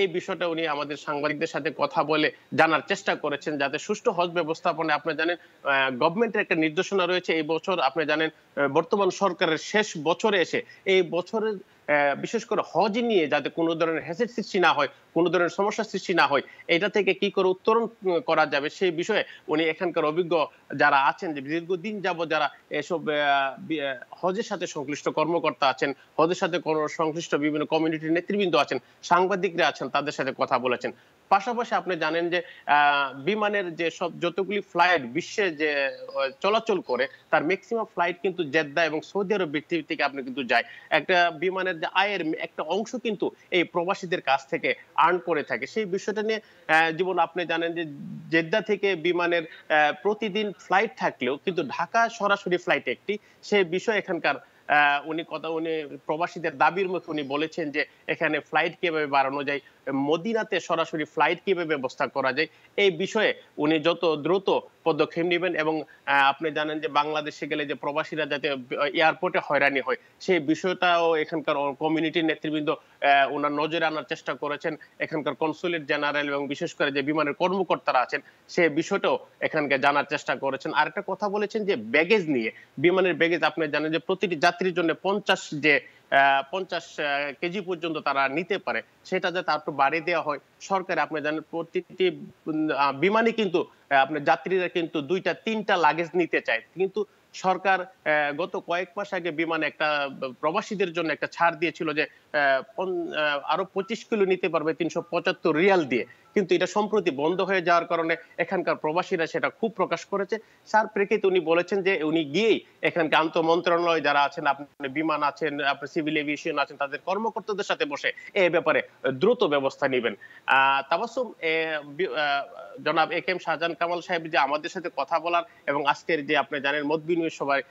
এই বিষয়টা উনি আমাদের সাংবাদিকদের সাথে কথা বলে জানার চেষ্টা করেছেন যাতে সুষ্ঠু হজ ব্যবস্থাপনা আপনি জানেন গভর্নমেন্টের একটা নির্দেশনা রয়েছে এই বছর আপনি জানেন বর্তমান সরকারের শেষ বছরে এসে এই বছরের বিশেষ করে হজ নিয়ে যাতে কোনো ধরনের হ্যাসেট সৃষ্টি না হয় কোনো ধরনের সমস্যার সৃষ্টি না হয় এটা থেকে কি করে উত্তরণ করা যাবে সেই বিষয়ে উনি এখানকার অভিজ্ঞ যারা আছেন যে দীর্ঘদিন যাব যারা এসব হজের সাথে সংশ্লিষ্ট কর্মকর্তা আছেন হজের সাথে সংশ্লিষ্ট বিভিন্ন কমিউনিটির নেতৃবৃন্দ আছেন সাংবাদিকরা আছেন তাদের সাথে কথা বলেছেন পাশাপাশি আপনি জানেন যে বিমানের যে সব যতগুলি ফ্লাইট বিশ্বে যে চলাচল করে তার ম্যাক্সিমাম ফ্লাইট কিন্তু জেদ্দা এবং সৌদি আরব ভিত্তি থেকে আপনি কিন্তু যায় একটা বিমানের যে আয়ের একটা অংশ কিন্তু এই প্রবাসীদের কাছ থেকে আর্ন করে থাকে সেই বিষয়টা নিয়ে জীবন আপনি জানেন যে জেদ্দা থেকে বিমানের প্রতিদিন ফ্লাইট থাকলেও কিন্তু ঢাকা সরাসরি ফ্লাইট একটি সে বিষয়ে এখানকার উনি কথা উনি প্রবাসীদের দাবির মুখে উনি বলেছেন যে এখানে ফ্লাইট কিভাবে বাড়ানো যায় মদিনাতে সরাসরি ফ্লাইট কিভাবে ব্যবস্থা করা যায় এই বিষয়ে উনি যত দ্রুত পদক্ষেপ নেবেন এবং আপনি জানেন যে বাংলাদেশে গেলে যে প্রবাসীরা যাতে এয়ারপোর্টে হয়রানি হয় সেই বিষয়টাও এখানকার কমিউনিটির নেতৃবৃন্দ ওনার নজরে আনার চেষ্টা করেছেন এখানকার কনসুলেট জেনারেল এবং বিশেষ করে যে বিমানের কর্মকর্তারা আছেন সেই বিষয়টাও এখানকে জানার চেষ্টা করেছেন আর একটা কথা বলেছেন যে ব্যাগেজ নিয়ে বিমানের ব্যাগেজ আপনি জানেন যে প্রতিটি যাত্রীর জন্য পঞ্চাশ যে পঞ্চাশ কেজি পর্যন্ত তারা নিতে পারে সেটা যাতে তার বাড়িয়ে দেওয়া হয় সরকার আপনি জানেন প্রতিটি বিমানে কিন্তু আপনার যাত্রীরা কিন্তু দুইটা তিনটা লাগেজ নিতে চায় কিন্তু সরকার গত কয়েক মাস আগে বিমানে একটা প্রবাসীদের জন্য একটা ছাড় দিয়েছিল যে আরো পঁচিশ কিলো নিতে পারবে তিনশো পঁচাত্তর রিয়াল দিয়ে কিন্তু এটা সম্প্রতি বন্ধ হয়ে যাওয়ার কারণে এখানকার প্রবাসীরা সেটা খুব প্রকাশ করেছে তার প্রেক্ষিতে উনি বলেছেন যে উনি গিয়েই এখানকার আন্ত মন্ত্রণালয় যারা আছেন আপনি বিমান আছেন আপনার সিভিল এভিয়েশন আছেন তাদের কর্মকর্তাদের সাথে বসে এ ব্যাপারে দ্রুত ব্যবস্থা নেবেন তাবাসুম জনাব এ কেম শাহজাহান কামাল সাহেব যে আমাদের সাথে কথা বলার এবং আজকের যে আপনি জানেন মত বিনিময় সভায়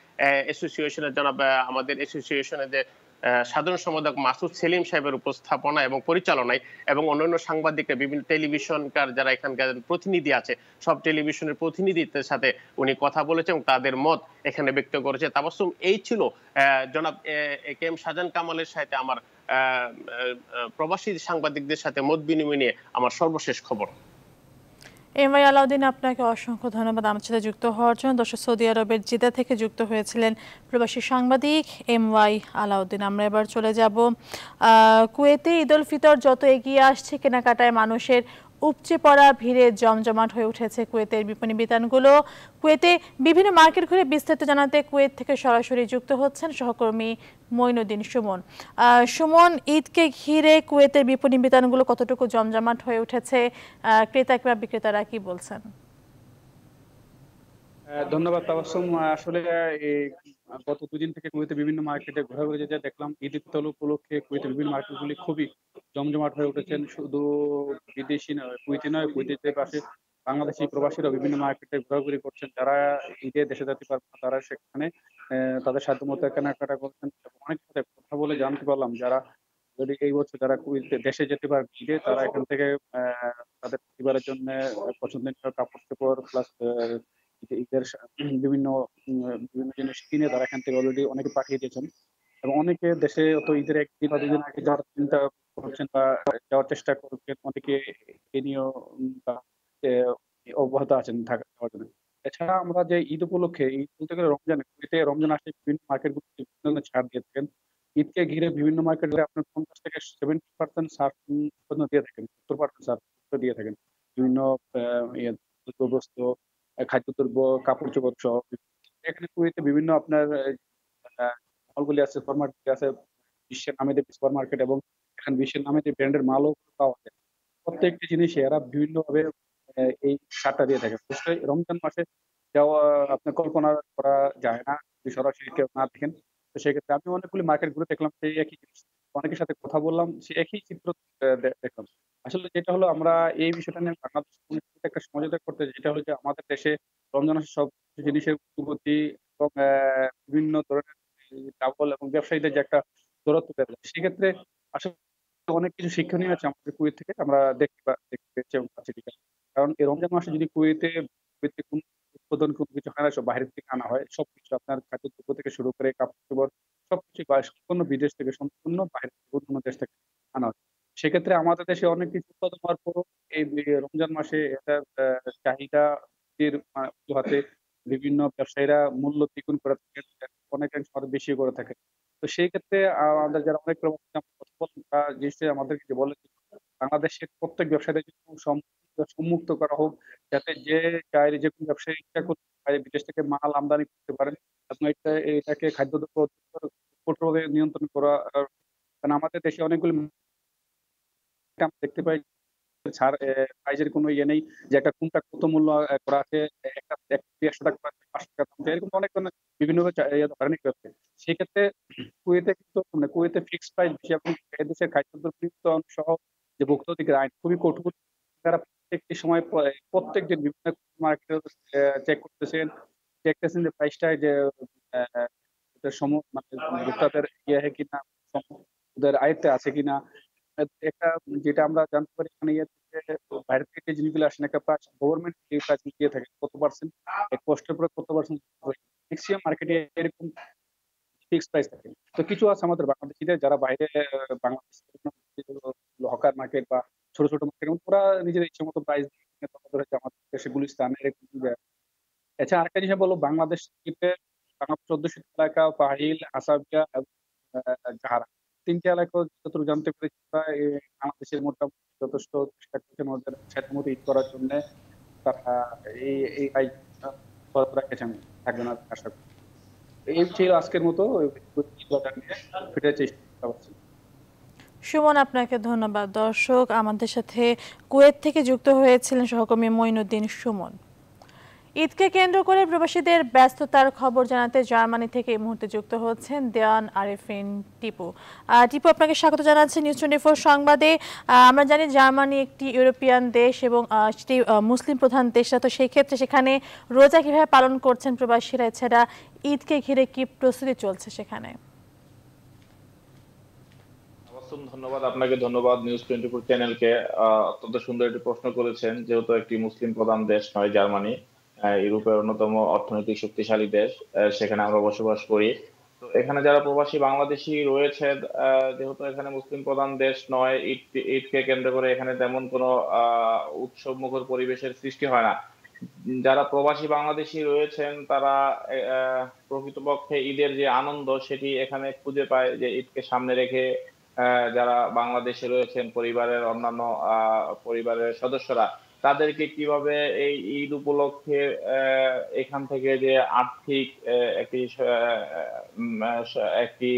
অ্যাসোসিয়েশনের জনাব আমাদের অ্যাসোসিয়েশনের যে সাধারণ সম্পাদক মাসুদ সেলিম সাহেবের উপস্থাপনা এবং পরিচালনায় এবং অন্যান্য সাংবাদিকরা বিভিন্ন টেলিভিশনকার যারা এখানকার প্রতিনিধি আছে সব টেলিভিশনের প্রতিনিধিদের সাথে উনি কথা বলেছেন এবং তাদের মত এখানে ব্যক্ত করেছে তাবাসুম এই ছিল জনাব কে এম শাহজান কামালের সাথে আমার প্রবাসী সাংবাদিকদের সাথে মত বিনিময় নিয়ে আমার সর্বশেষ খবর এম আই আলাউদ্দিন আপনাকে অসংখ্য ধন্যবাদ আমার সাথে যুক্ত হওয়ার জন্য দর্শক সৌদি আরবের জিদা থেকে যুক্ত হয়েছিলেন প্রবাসী সাংবাদিক এম ওয়াই আলাউদ্দিন আমরা এবার চলে যাব কুয়েতে ঈদ উল ফিতর যত এগিয়ে আসছে কেনাকাটায় মানুষের উপচে পড়া ভিড়ে জমজমাট হয়ে উঠেছে কুয়েতের বিপণী বিতানগুলো কুয়েতে বিভিন্ন মার্কেট ঘুরে বিস্তারিত জানাতে কুয়েত থেকে সরাসরি যুক্ত হচ্ছেন সহকর্মী মইনুদ্দিন সুমন সুমন ঈদকে ঘিরে কুয়েতের বিপণী বিতানগুলো কতটুকু জমজমাট হয়ে উঠেছে ক্রেতা কিংবা বিক্রেতারা কি বলছেন ধন্যবাদ তাবাসুম আসলে গত দুদিন থেকে কুয়েতে বিভিন্ন মার্কেটে ঘোরাঘুরি যে দেখলাম ঈদ ইফতার উপলক্ষে কুয়েতে বিভিন্ন মার্কেটগুলি খুবই জমজমাট হয়ে উঠেছেন শুধু বিদেশি নয় কুয়েতে নয় কুয়েতে পাশে বাংলাদেশি প্রবাসীরা বিভিন্ন মার্কেটে ঘোরাঘুরি করছেন যারা ঈদে দেশে যেতে পারবে না তারা সেখানে তাদের সাধ্য সাধ্যমতো কেনাকাটা করছেন অনেক সাথে কথা বলে জানতে পারলাম যারা যদি এই বছর যারা কুয়েতে দেশে যেতে পারে ঈদে তারা এখান থেকে তাদের পরিবারের জন্য পছন্দের কাপড় চোপড় প্লাস ঈদের বিভিন্ন বিভিন্ন জিনিস কিনে তারা এখান থেকে অলরেডি অনেকে পাঠিয়ে দিয়েছেন এবং অনেকে দেশে তো ঈদের একদিন বা দুদিন আগে যাওয়ার চিন্তা করছেন বা যাওয়ার চেষ্টা করছেন অনেকে এ নিয়ে অব্যাহত আছেন ঢাকা জন্য এছাড়া আমরা যে ঈদ উপলক্ষে ঈদ বলতে গেলে রমজান এতে রমজান আসে বিভিন্ন মার্কেট বিভিন্ন ছাড় দিয়ে থাকেন ঈদকে ঘিরে বিভিন্ন মার্কেট মার্কেটে আপনার পঞ্চাশ থেকে সেভেন্টি পার্সেন্ট ছাড় পর্যন্ত দিয়ে থাকেন সত্তর পার্সেন্ট ছাড় দিয়ে থাকেন বিভিন্ন ইয়ে, দ্রব্যস্ত খাদ্যদ্রব্য কাপড় চোপড় সহ এখানে কুয়েতে বিভিন্ন আপনার মলগুলি আছে সুপার মার্কেট আছে বিশ্বের নামে সুপার মার্কেট এবং এখানে বিশ্বের নামে যে ব্র্যান্ডের মালও পাওয়া যায় প্রত্যেকটি জিনিস এরা বিভিন্নভাবে এই সারটা দিয়ে থাকে অবশ্যই রমজান মাসে যাওয়া আপনার কল্পনা করা যায় না যদি সরাসরি কেউ না দেখেন তো সেক্ষেত্রে আমি অনেকগুলি মার্কেট ঘুরে দেখলাম সেই একই জিনিস অনেকের সাথে কথা বললাম সে একই চিত্র দেখলাম। আসলে যেটা হলো আমরা এই বিষয়টা নিয়ে বাংলাদেশ একটা সমঝোতা করতে যেটা হলো যে আমাদের দেশে রমজান সব জিনিসের ঊর্ধ্বগতি এবং বিভিন্ন ধরনের ডাবল এবং ব্যবসায়ীদের যে একটা দূরত্ব দেখা যায়। সেক্ষেত্রে আসলে অনেক কিছু শিক্ষণীয় আছে আমাদের কুয়েত থেকে আমরা দেখতে পাচ্ছি কারণ এই রমজান মাসে যদি কুয়েতে কোনো উৎপাদন কোনো কিছু হয় না সব বাইরের থেকে আনা হয় সব কিছু আপনার খাদ্য দ্রব্য থেকে শুরু করে কাপড় চোপড় সবকিছু বা সম্পূর্ণ বিদেশ থেকে সম্পূর্ণ বাইরে অন্য দেশ থেকে আনা হয় সেক্ষেত্রে আমাদের দেশে অনেক কিছু উৎপাদন হওয়ার পরও এই রমজান মাসে এটার চাহিদা অজুহাতে বিভিন্ন ব্যবসায়ীরা মূল্য দ্বিগুণ করে থাকে অনেক আমাদের বেশি করে থাকে তো সেই ক্ষেত্রে আমাদের যারা অনেক রকম প্রবাসী আমাদেরকে বলে বাংলাদেশের প্রত্যেক ব্যবসায়ীদের জন্য উন্মুক্ত করা হোক যাতে যে চাইলে যে কোনো ব্যবসায়ী ইচ্ছা করতে পারে বিদেশ থেকে মাল আমদানি করতে পারেন এবং এটা এটাকে খাদ্যদ্রব্য কঠোরভাবে নিয়ন্ত্রণ করা কারণ আমাদের দেশে অনেকগুলি দেখতে পাই ছাড় প্রাইজের কোনো ইয়ে নেই যে একটা কোনটা কত মূল্য করা আছে একটা একশো টাকা পাঁচশো টাকা এরকম অনেক ইয়ে ইয়ে সেক্ষেত্রে কুয়েতে কিন্তু মানে কুয়েতে প্রাইস এবং এদেশের খাদ্যদ্রব্য সহ যে আইন খুবই কঠোর তারা প্রত্যেকটি সময় প্রত্যেক দিন বিভিন্ন মার্কেট চেক করতেছেন দেখতেছেন যে প্রাইসটা যে মানে তাদের ইয়ে কিনা ওদের আয়ত্তে আছে কিনা একটা যেটা আমরা জানতে পারি ইয়ে বাইরে থেকে জিনিসগুলো আসেন একটা প্রাইস গভর্নমেন্ট এই প্রাইস দিয়ে থাকে কত পার্সেন্ট কষ্টের পরে কত পার্সেন্ট ম্যাক্সিমাম মার্কেটে এরকম ফিক্স প্রাইস থাকে তো কিছু আছে আমাদের বাংলাদেশিদের যারা বাইরে বাংলাদেশ হকার মার্কেট বা ছোট ছোট মাছ এরকম ওরা নিজের ইচ্ছে মতো প্রাইস ধরেছে আমাদের দেশে গুলিস্তান এরকম আচ্ছা আরেকটা জিনিস বলো বাংলাদেশ বাংলাদেশ অধ্যুষিত এলাকা পাহিল আসাবিয়া এবং জাহারা তিনটি এলাকা যতটুকু জানতে পেরেছি বাংলাদেশের মোটামুটি যথেষ্ট চেষ্টা করছেন ওদের মতো ঈদ করার জন্য তারা এই এই রেখেছেন থাকবেন আশা করি এই ছিল আজকের মতো ফিরে চেষ্টা করছি সুমন আপনাকে ধন্যবাদ দর্শক আমাদের সাথে কুয়েত থেকে যুক্ত হয়েছিলেন সহকর্মী মঈনুদ্দিন সুমন ঈদকে কেন্দ্র করে প্রবাসীদের ব্যস্ততার খবর জানাতে জার্মানি থেকে এই মুহূর্তে যুক্ত হচ্ছেন দেওয়ান আরেফিন টিপু টিপু আপনাকে স্বাগত জানাচ্ছি নিউজ টোয়েন্টি ফোর সংবাদে আমরা জানি জার্মানি একটি ইউরোপিয়ান দেশ এবং সেটি মুসলিম প্রধান দেশটা তো সেই ক্ষেত্রে সেখানে রোজা কীভাবে পালন করছেন প্রবাসীরা এছাড়া ঈদকে ঘিরে কি প্রস্তুতি চলছে সেখানে মাসুম ধন্যবাদ আপনাকে ধন্যবাদ নিউজ টোয়েন্টি ফোর চ্যানেলকে অত্যন্ত সুন্দর একটি প্রশ্ন করেছেন যেহেতু একটি মুসলিম প্রধান দেশ নয় জার্মানি ইউরোপের অন্যতম অর্থনৈতিক শক্তিশালী দেশ সেখানে আমরা বসবাস করি তো এখানে যারা প্রবাসী বাংলাদেশি রয়েছে যেহেতু এখানে মুসলিম প্রধান দেশ নয় ঈদ ঈদকে কেন্দ্র করে এখানে তেমন কোনো উৎসব মুখর পরিবেশের সৃষ্টি হয় না যারা প্রবাসী বাংলাদেশি রয়েছেন তারা প্রকৃতপক্ষে ঈদের যে আনন্দ সেটি এখানে খুঁজে পায় যে ঈদকে সামনে রেখে যারা বাংলাদেশে রয়েছেন পরিবারের অন্যান্য পরিবারের সদস্যরা তাদেরকে কিভাবে এই ঈদ উপলক্ষে এখান থেকে যে আর্থিক একটি একটি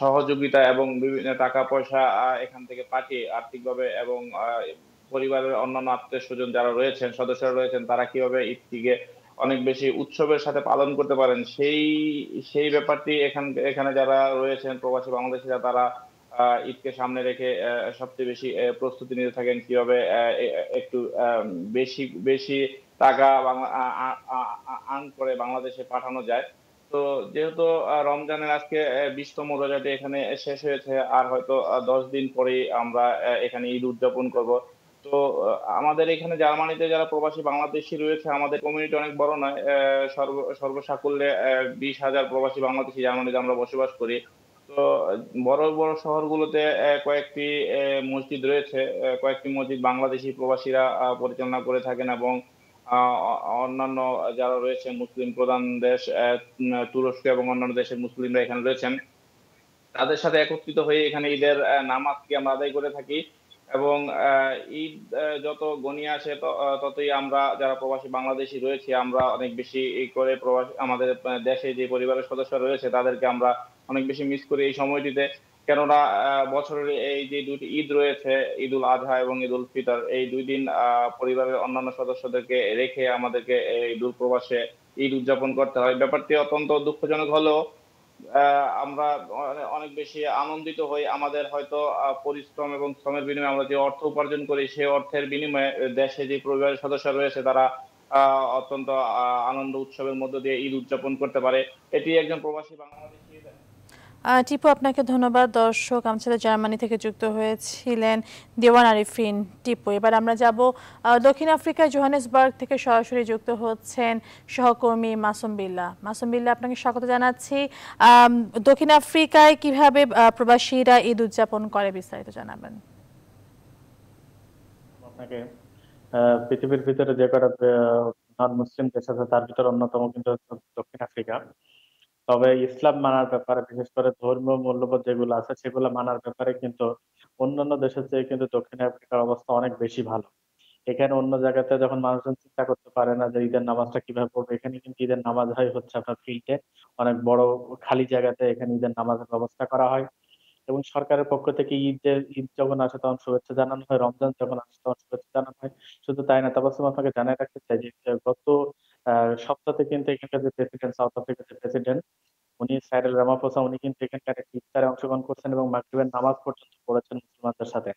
সহযোগিতা এবং বিভিন্ন টাকা পয়সা এখান থেকে পাঠিয়ে আর্থিকভাবে এবং পরিবারের অন্যান্য আত্মীয় স্বজন যারা রয়েছেন সদস্যরা রয়েছেন তারা কিভাবে ঈদটিকে অনেক বেশি উৎসবের সাথে পালন করতে পারেন সেই সেই ব্যাপারটি এখান এখানে যারা রয়েছেন প্রবাসী বাংলাদেশিরা তারা ঈদকে সামনে রেখে সবচেয়ে বেশি প্রস্তুতি নিতে থাকেন কিভাবে একটু বেশি বেশি টাকা আন করে বাংলাদেশে পাঠানো যায় তো যেহেতু রমজানের আজকে বিশতম রোজাটি এখানে শেষ হয়েছে আর হয়তো দশ দিন পরেই আমরা এখানে ঈদ উদযাপন করব তো আমাদের এখানে জার্মানিতে যারা প্রবাসী বাংলাদেশি রয়েছে আমাদের কমিউনিটি অনেক বড় নয় সর্ব সর্বসাকুল্যে বিশ হাজার প্রবাসী বাংলাদেশি জার্মানিতে আমরা বসবাস করি তো বড় বড় শহরগুলোতে কয়েকটি মসজিদ রয়েছে কয়েকটি মসজিদ বাংলাদেশি প্রবাসীরা পরিচালনা করে থাকেন এবং অন্যান্য যারা রয়েছে মুসলিম প্রধান দেশ তুরস্ক এবং অন্যান্য দেশের মুসলিমরা এখানে রয়েছেন তাদের সাথে একত্রিত হয়ে এখানে ঈদের নামাজকে আমরা আদায় করে থাকি এবং ঈদ যত গনিয়ে আসে ততই আমরা যারা প্রবাসী বাংলাদেশি রয়েছি আমরা অনেক বেশি করে প্রবাসী আমাদের দেশে যে পরিবারের সদস্য রয়েছে তাদেরকে আমরা অনেক বেশি মিস করি এই সময়টিতে কেননা বছরের এই যে দুটি ঈদ রয়েছে ঈদ উল আজহা এবং ঈদ উল ফিতর এই দুই দিন পরিবারের অন্যান্য সদস্যদেরকে রেখে আমাদেরকে এই দূর প্রবাসে ঈদ উদযাপন করতে হয় ব্যাপারটি অত্যন্ত দুঃখজনক হলেও আমরা অনেক বেশি আনন্দিত হই আমাদের হয়তো পরিশ্রম এবং শ্রমের বিনিময়ে আমরা যে অর্থ উপার্জন করি সেই অর্থের বিনিময়ে দেশে যে পরিবারের সদস্য রয়েছে তারা অত্যন্ত আনন্দ উৎসবের মধ্য দিয়ে ঈদ উদযাপন করতে পারে এটি একজন প্রবাসী বাংলাদেশ টিপু আপনাকে ধন্যবাদ দর্শক আমাদের জার্মানি থেকে যুক্ত হয়েছিলেন দেওয়ান আরিফিন টিপু এবার আমরা যাব দক্ষিণ আফ্রিকায় জোহানেসবার্গ থেকে সরাসরি যুক্ত হচ্ছেন সহকর্মী মাসুম বিল্লা মাসুম বিল্লা আপনাকে স্বাগত জানাচ্ছি দক্ষিণ আফ্রিকায় কিভাবে প্রবাসীরা ঈদ উদযাপন করে বিস্তারিত জানাবেন আপনাকে পৃথিবীর ভিতরে যে কটা নন মুসলিম দেশ আছে তার ভিতরে অন্যতম কিন্তু দক্ষিণ আফ্রিকা তবে ইসলাম মানার ব্যাপারে বিশেষ করে ধর্মীয় মূল্যবোধ যেগুলো আছে সেগুলো মানার ব্যাপারে কিন্তু অন্যান্য দেশের চেয়ে কিন্তু দক্ষিণ আফ্রিকার অবস্থা অনেক বেশি ভালো এখানে অন্য জায়গাতে যখন মানুষজন চিন্তা করতে পারে না যে ঈদের নামাজটা কিভাবে পড়বে এখানে কিন্তু ঈদের নামাজ হয় হচ্ছে আপনার ফিল্ডে অনেক বড় খালি জায়গাতে এখানে ঈদের নামাজের ব্যবস্থা করা হয় এবং সরকারের পক্ষ থেকে ঈদের ঈদ যখন আসে তখন শুভেচ্ছা জানানো হয় রমজান যখন আসে তখন শুভেচ্ছা জানানো হয় শুধু তাই না তাবাসুম আপনাকে জানাই রাখতে চাই যে গত সপ্তাহে কিন্তু এখানকার যে প্রেসিডেন্ট সাউথ আফ্রিকার যে প্রেসিডেন্ট উনি সাইরেল রামাফোসা উনি কিন্তু এখানকার একটি ইফতারে অংশগ্রহণ করছেন এবং মাগরিবের নামাজ পর্যন্ত পড়েছেন মুসলমানদের সাথে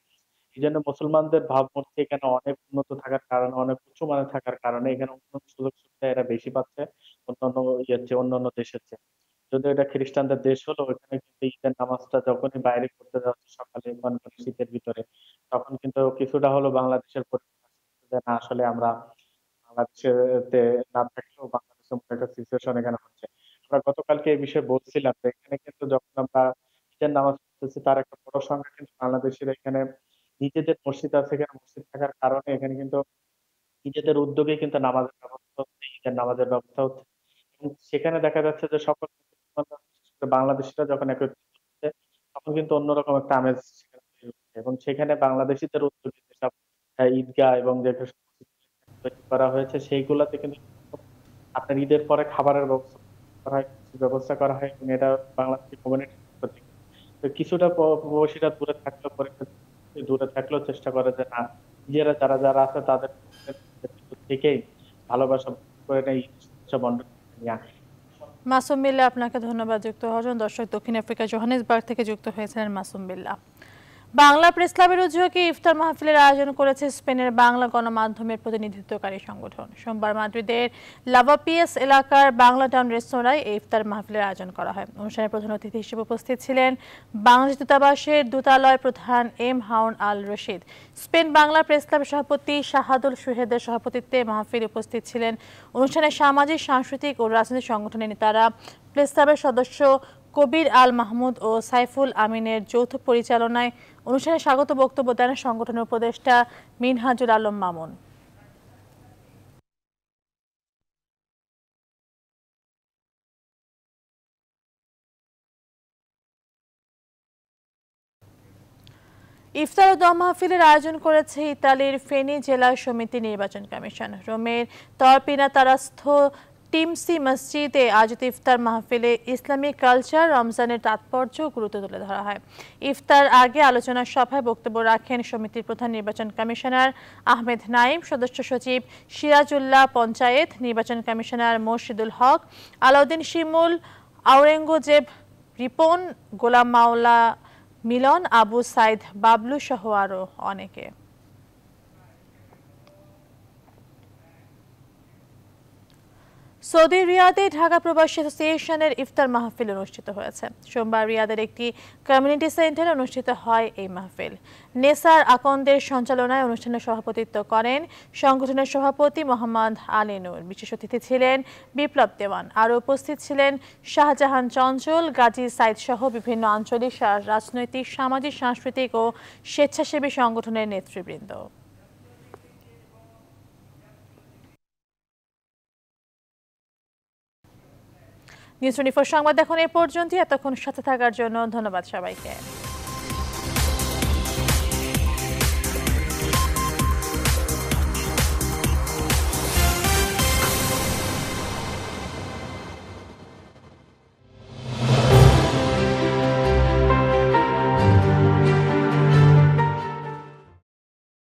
এই জন্য মুসলমানদের ভাবমূর্তি এখানে অনেক উন্নত থাকার কারণে অনেক উঁচু মানে থাকার কারণে এখানে উন্নত সুযোগ সুবিধা এরা বেশি পাচ্ছে অন্যান্য ইয়ের চেয়ে অন্যান্য দেশের চেয়ে যদিও এটা খ্রিস্টানদের দেশ হলো ওখানে কিন্তু ঈদের নামাজটা যখনই বাইরে পড়তে যাওয়া হচ্ছে সকালে কনকনে শীতের ভিতরে তখন কিন্তু কিছুটা হলেও বাংলাদেশের পরিপ্রেক্ষিতে না আসলে আমরা বাংলাদেশেতে না থাকলেও বাংলাদেশের মতো একটা সিচুয়েশন এখানে হচ্ছে আমরা গতকালকে এই বিষয়ে বলছিলাম যে এখানে কিন্তু যখন আমরা ঈদের নামাজ পড়তেছি তার একটা বড় সংখ্যা কিন্তু বাংলাদেশের এখানে নিজেদের মসজিদ আছে এখানে মসজিদ থাকার কারণে এখানে কিন্তু নিজেদের উদ্যোগে কিন্তু নামাজের ব্যবস্থা হচ্ছে ঈদের নামাজের ব্যবস্থা হচ্ছে সেখানে দেখা যাচ্ছে যে সকল বাংলাদেশিরা যখন একত্রিত হচ্ছে, তখন কিন্তু অন্যরকম একটা আমেজ এবং সেখানে বাংলাদেশিদের উদ্যোগে যেসব ঈদগাহ এবং যেসব করা হয়েছে সেইগুলাতে কিন্তু আপনার ঈদের পরে খাবারের ব্যবস্থা করা হয়, ব্যবস্থা করা হয় এবং এটা বাংলাদেশী কমিউনিটি তো কিছুটা প্রবাসীরা দূরে থাকলেও পরে দূরে থাকলেও চেষ্টা করে যে না নিজেরা যারা, যারা আছে তাদের থেকেই ভালোবাসা করে নেই উৎসব মাসুম বিল্লা আপনাকে ধন্যবাদ যুক্ত হওয়ার জন্য দর্শক দক্ষিণ আফ্রিকা জোহানেসবার্গ থেকে যুক্ত হয়েছিলেন মাসুম বিল্লা বাংলা প্রেস ক্লাবের উদ্যোগে ইফতার মাহফিলের আয়োজন করেছে স্পেনের বাংলা গণমাধ্যমের প্রতিনিধিত্বকারী সংগঠন সোমবার মাদ্রিদের লাভাপিএস এলাকার বাংলা টাউন রেস্তোরাঁয় এই ইফতার মাহফিলের আয়োজন করা হয় অনুষ্ঠানে প্রধান অতিথি হিসেবে উপস্থিত ছিলেন বাংলাদেশ দূতাবাসের দূতালয় প্রধান M Harun al Rashid Spain Bangla press ক্লাবের সভাপতি শাহাদুল সুহেদের সভাপতিত্বে মাহফিল উপস্থিত ছিলেন অনুষ্ঠানে সামাজিক সাংস্কৃতিক ও রাজনৈতিক সংগঠনের নেতারা প্রেস ক্লাবের সদস্য কবির আল মাহমুদ ও সাইফুল আমিনের যৌথ পরিচালনায় অনুষ্ঠানে স্বাগত বক্তব্য দেন সংগঠনের উপদেষ্টা মিনহাজুল আলম মামুন ইফতার ও দোয়া মাহফিলের আয়োজন করেছে ইতালির ফেনী জেলা সমিতি নির্বাচন কমিশন রোমের তরপিনা তারাস্থ টিমসি মসজিদে আয়োজিত ইফতার মাহফিলে ইসলামিক কালচার রমজানের তাৎপর্য গুরুত্ব তুলে ধরা হয় ইফতার আগে আলোচনা সভায় বক্তব্য রাখেন সমিতির প্রধান নির্বাচন কমিশনার আহমেদ নাইম সদস্য সচিব সিরাজুল্লাহ পঞ্চায়েত নির্বাচন কমিশনার মোর্শিদুল হক আলাউদ্দিন শিমুল আওরেঙ্গজেব রিপন গোলাম মাওলা মিলন আবু সাইদ বাবলু সহ আরও অনেকে সৌদি রিয়াদে ঢাকা প্রবাসী অ্যাসোসিয়েশনের ইফতার মাহফিল অনুষ্ঠিত হয়েছে সোমবার রিয়াদের একটি কমিউনিটি সেন্টারে অনুষ্ঠিত হয় এই মাহফিল নেসার আকন্দের সঞ্চালনায় অনুষ্ঠানে সভাপতিত্ব করেন সংগঠনের সভাপতি মোহাম্মদ আলিনুর বিশেষ অতিথি ছিলেন বিপ্লব দেওয়ান আর উপস্থিত ছিলেন শাহজাহান চঞ্চল গাজী সাইদ সহ বিভিন্ন আঞ্চলিক রাজনৈতিক সামাজিক সাংস্কৃতিক ও স্বেচ্ছাসেবী সংগঠনের নেতৃবৃন্দ নিউজ টোয়েন্টি ফোর সংবাদ এখন এ পর্যন্ত এতক্ষণ সাথে থাকার জন্য ধন্যবাদ সবাইকে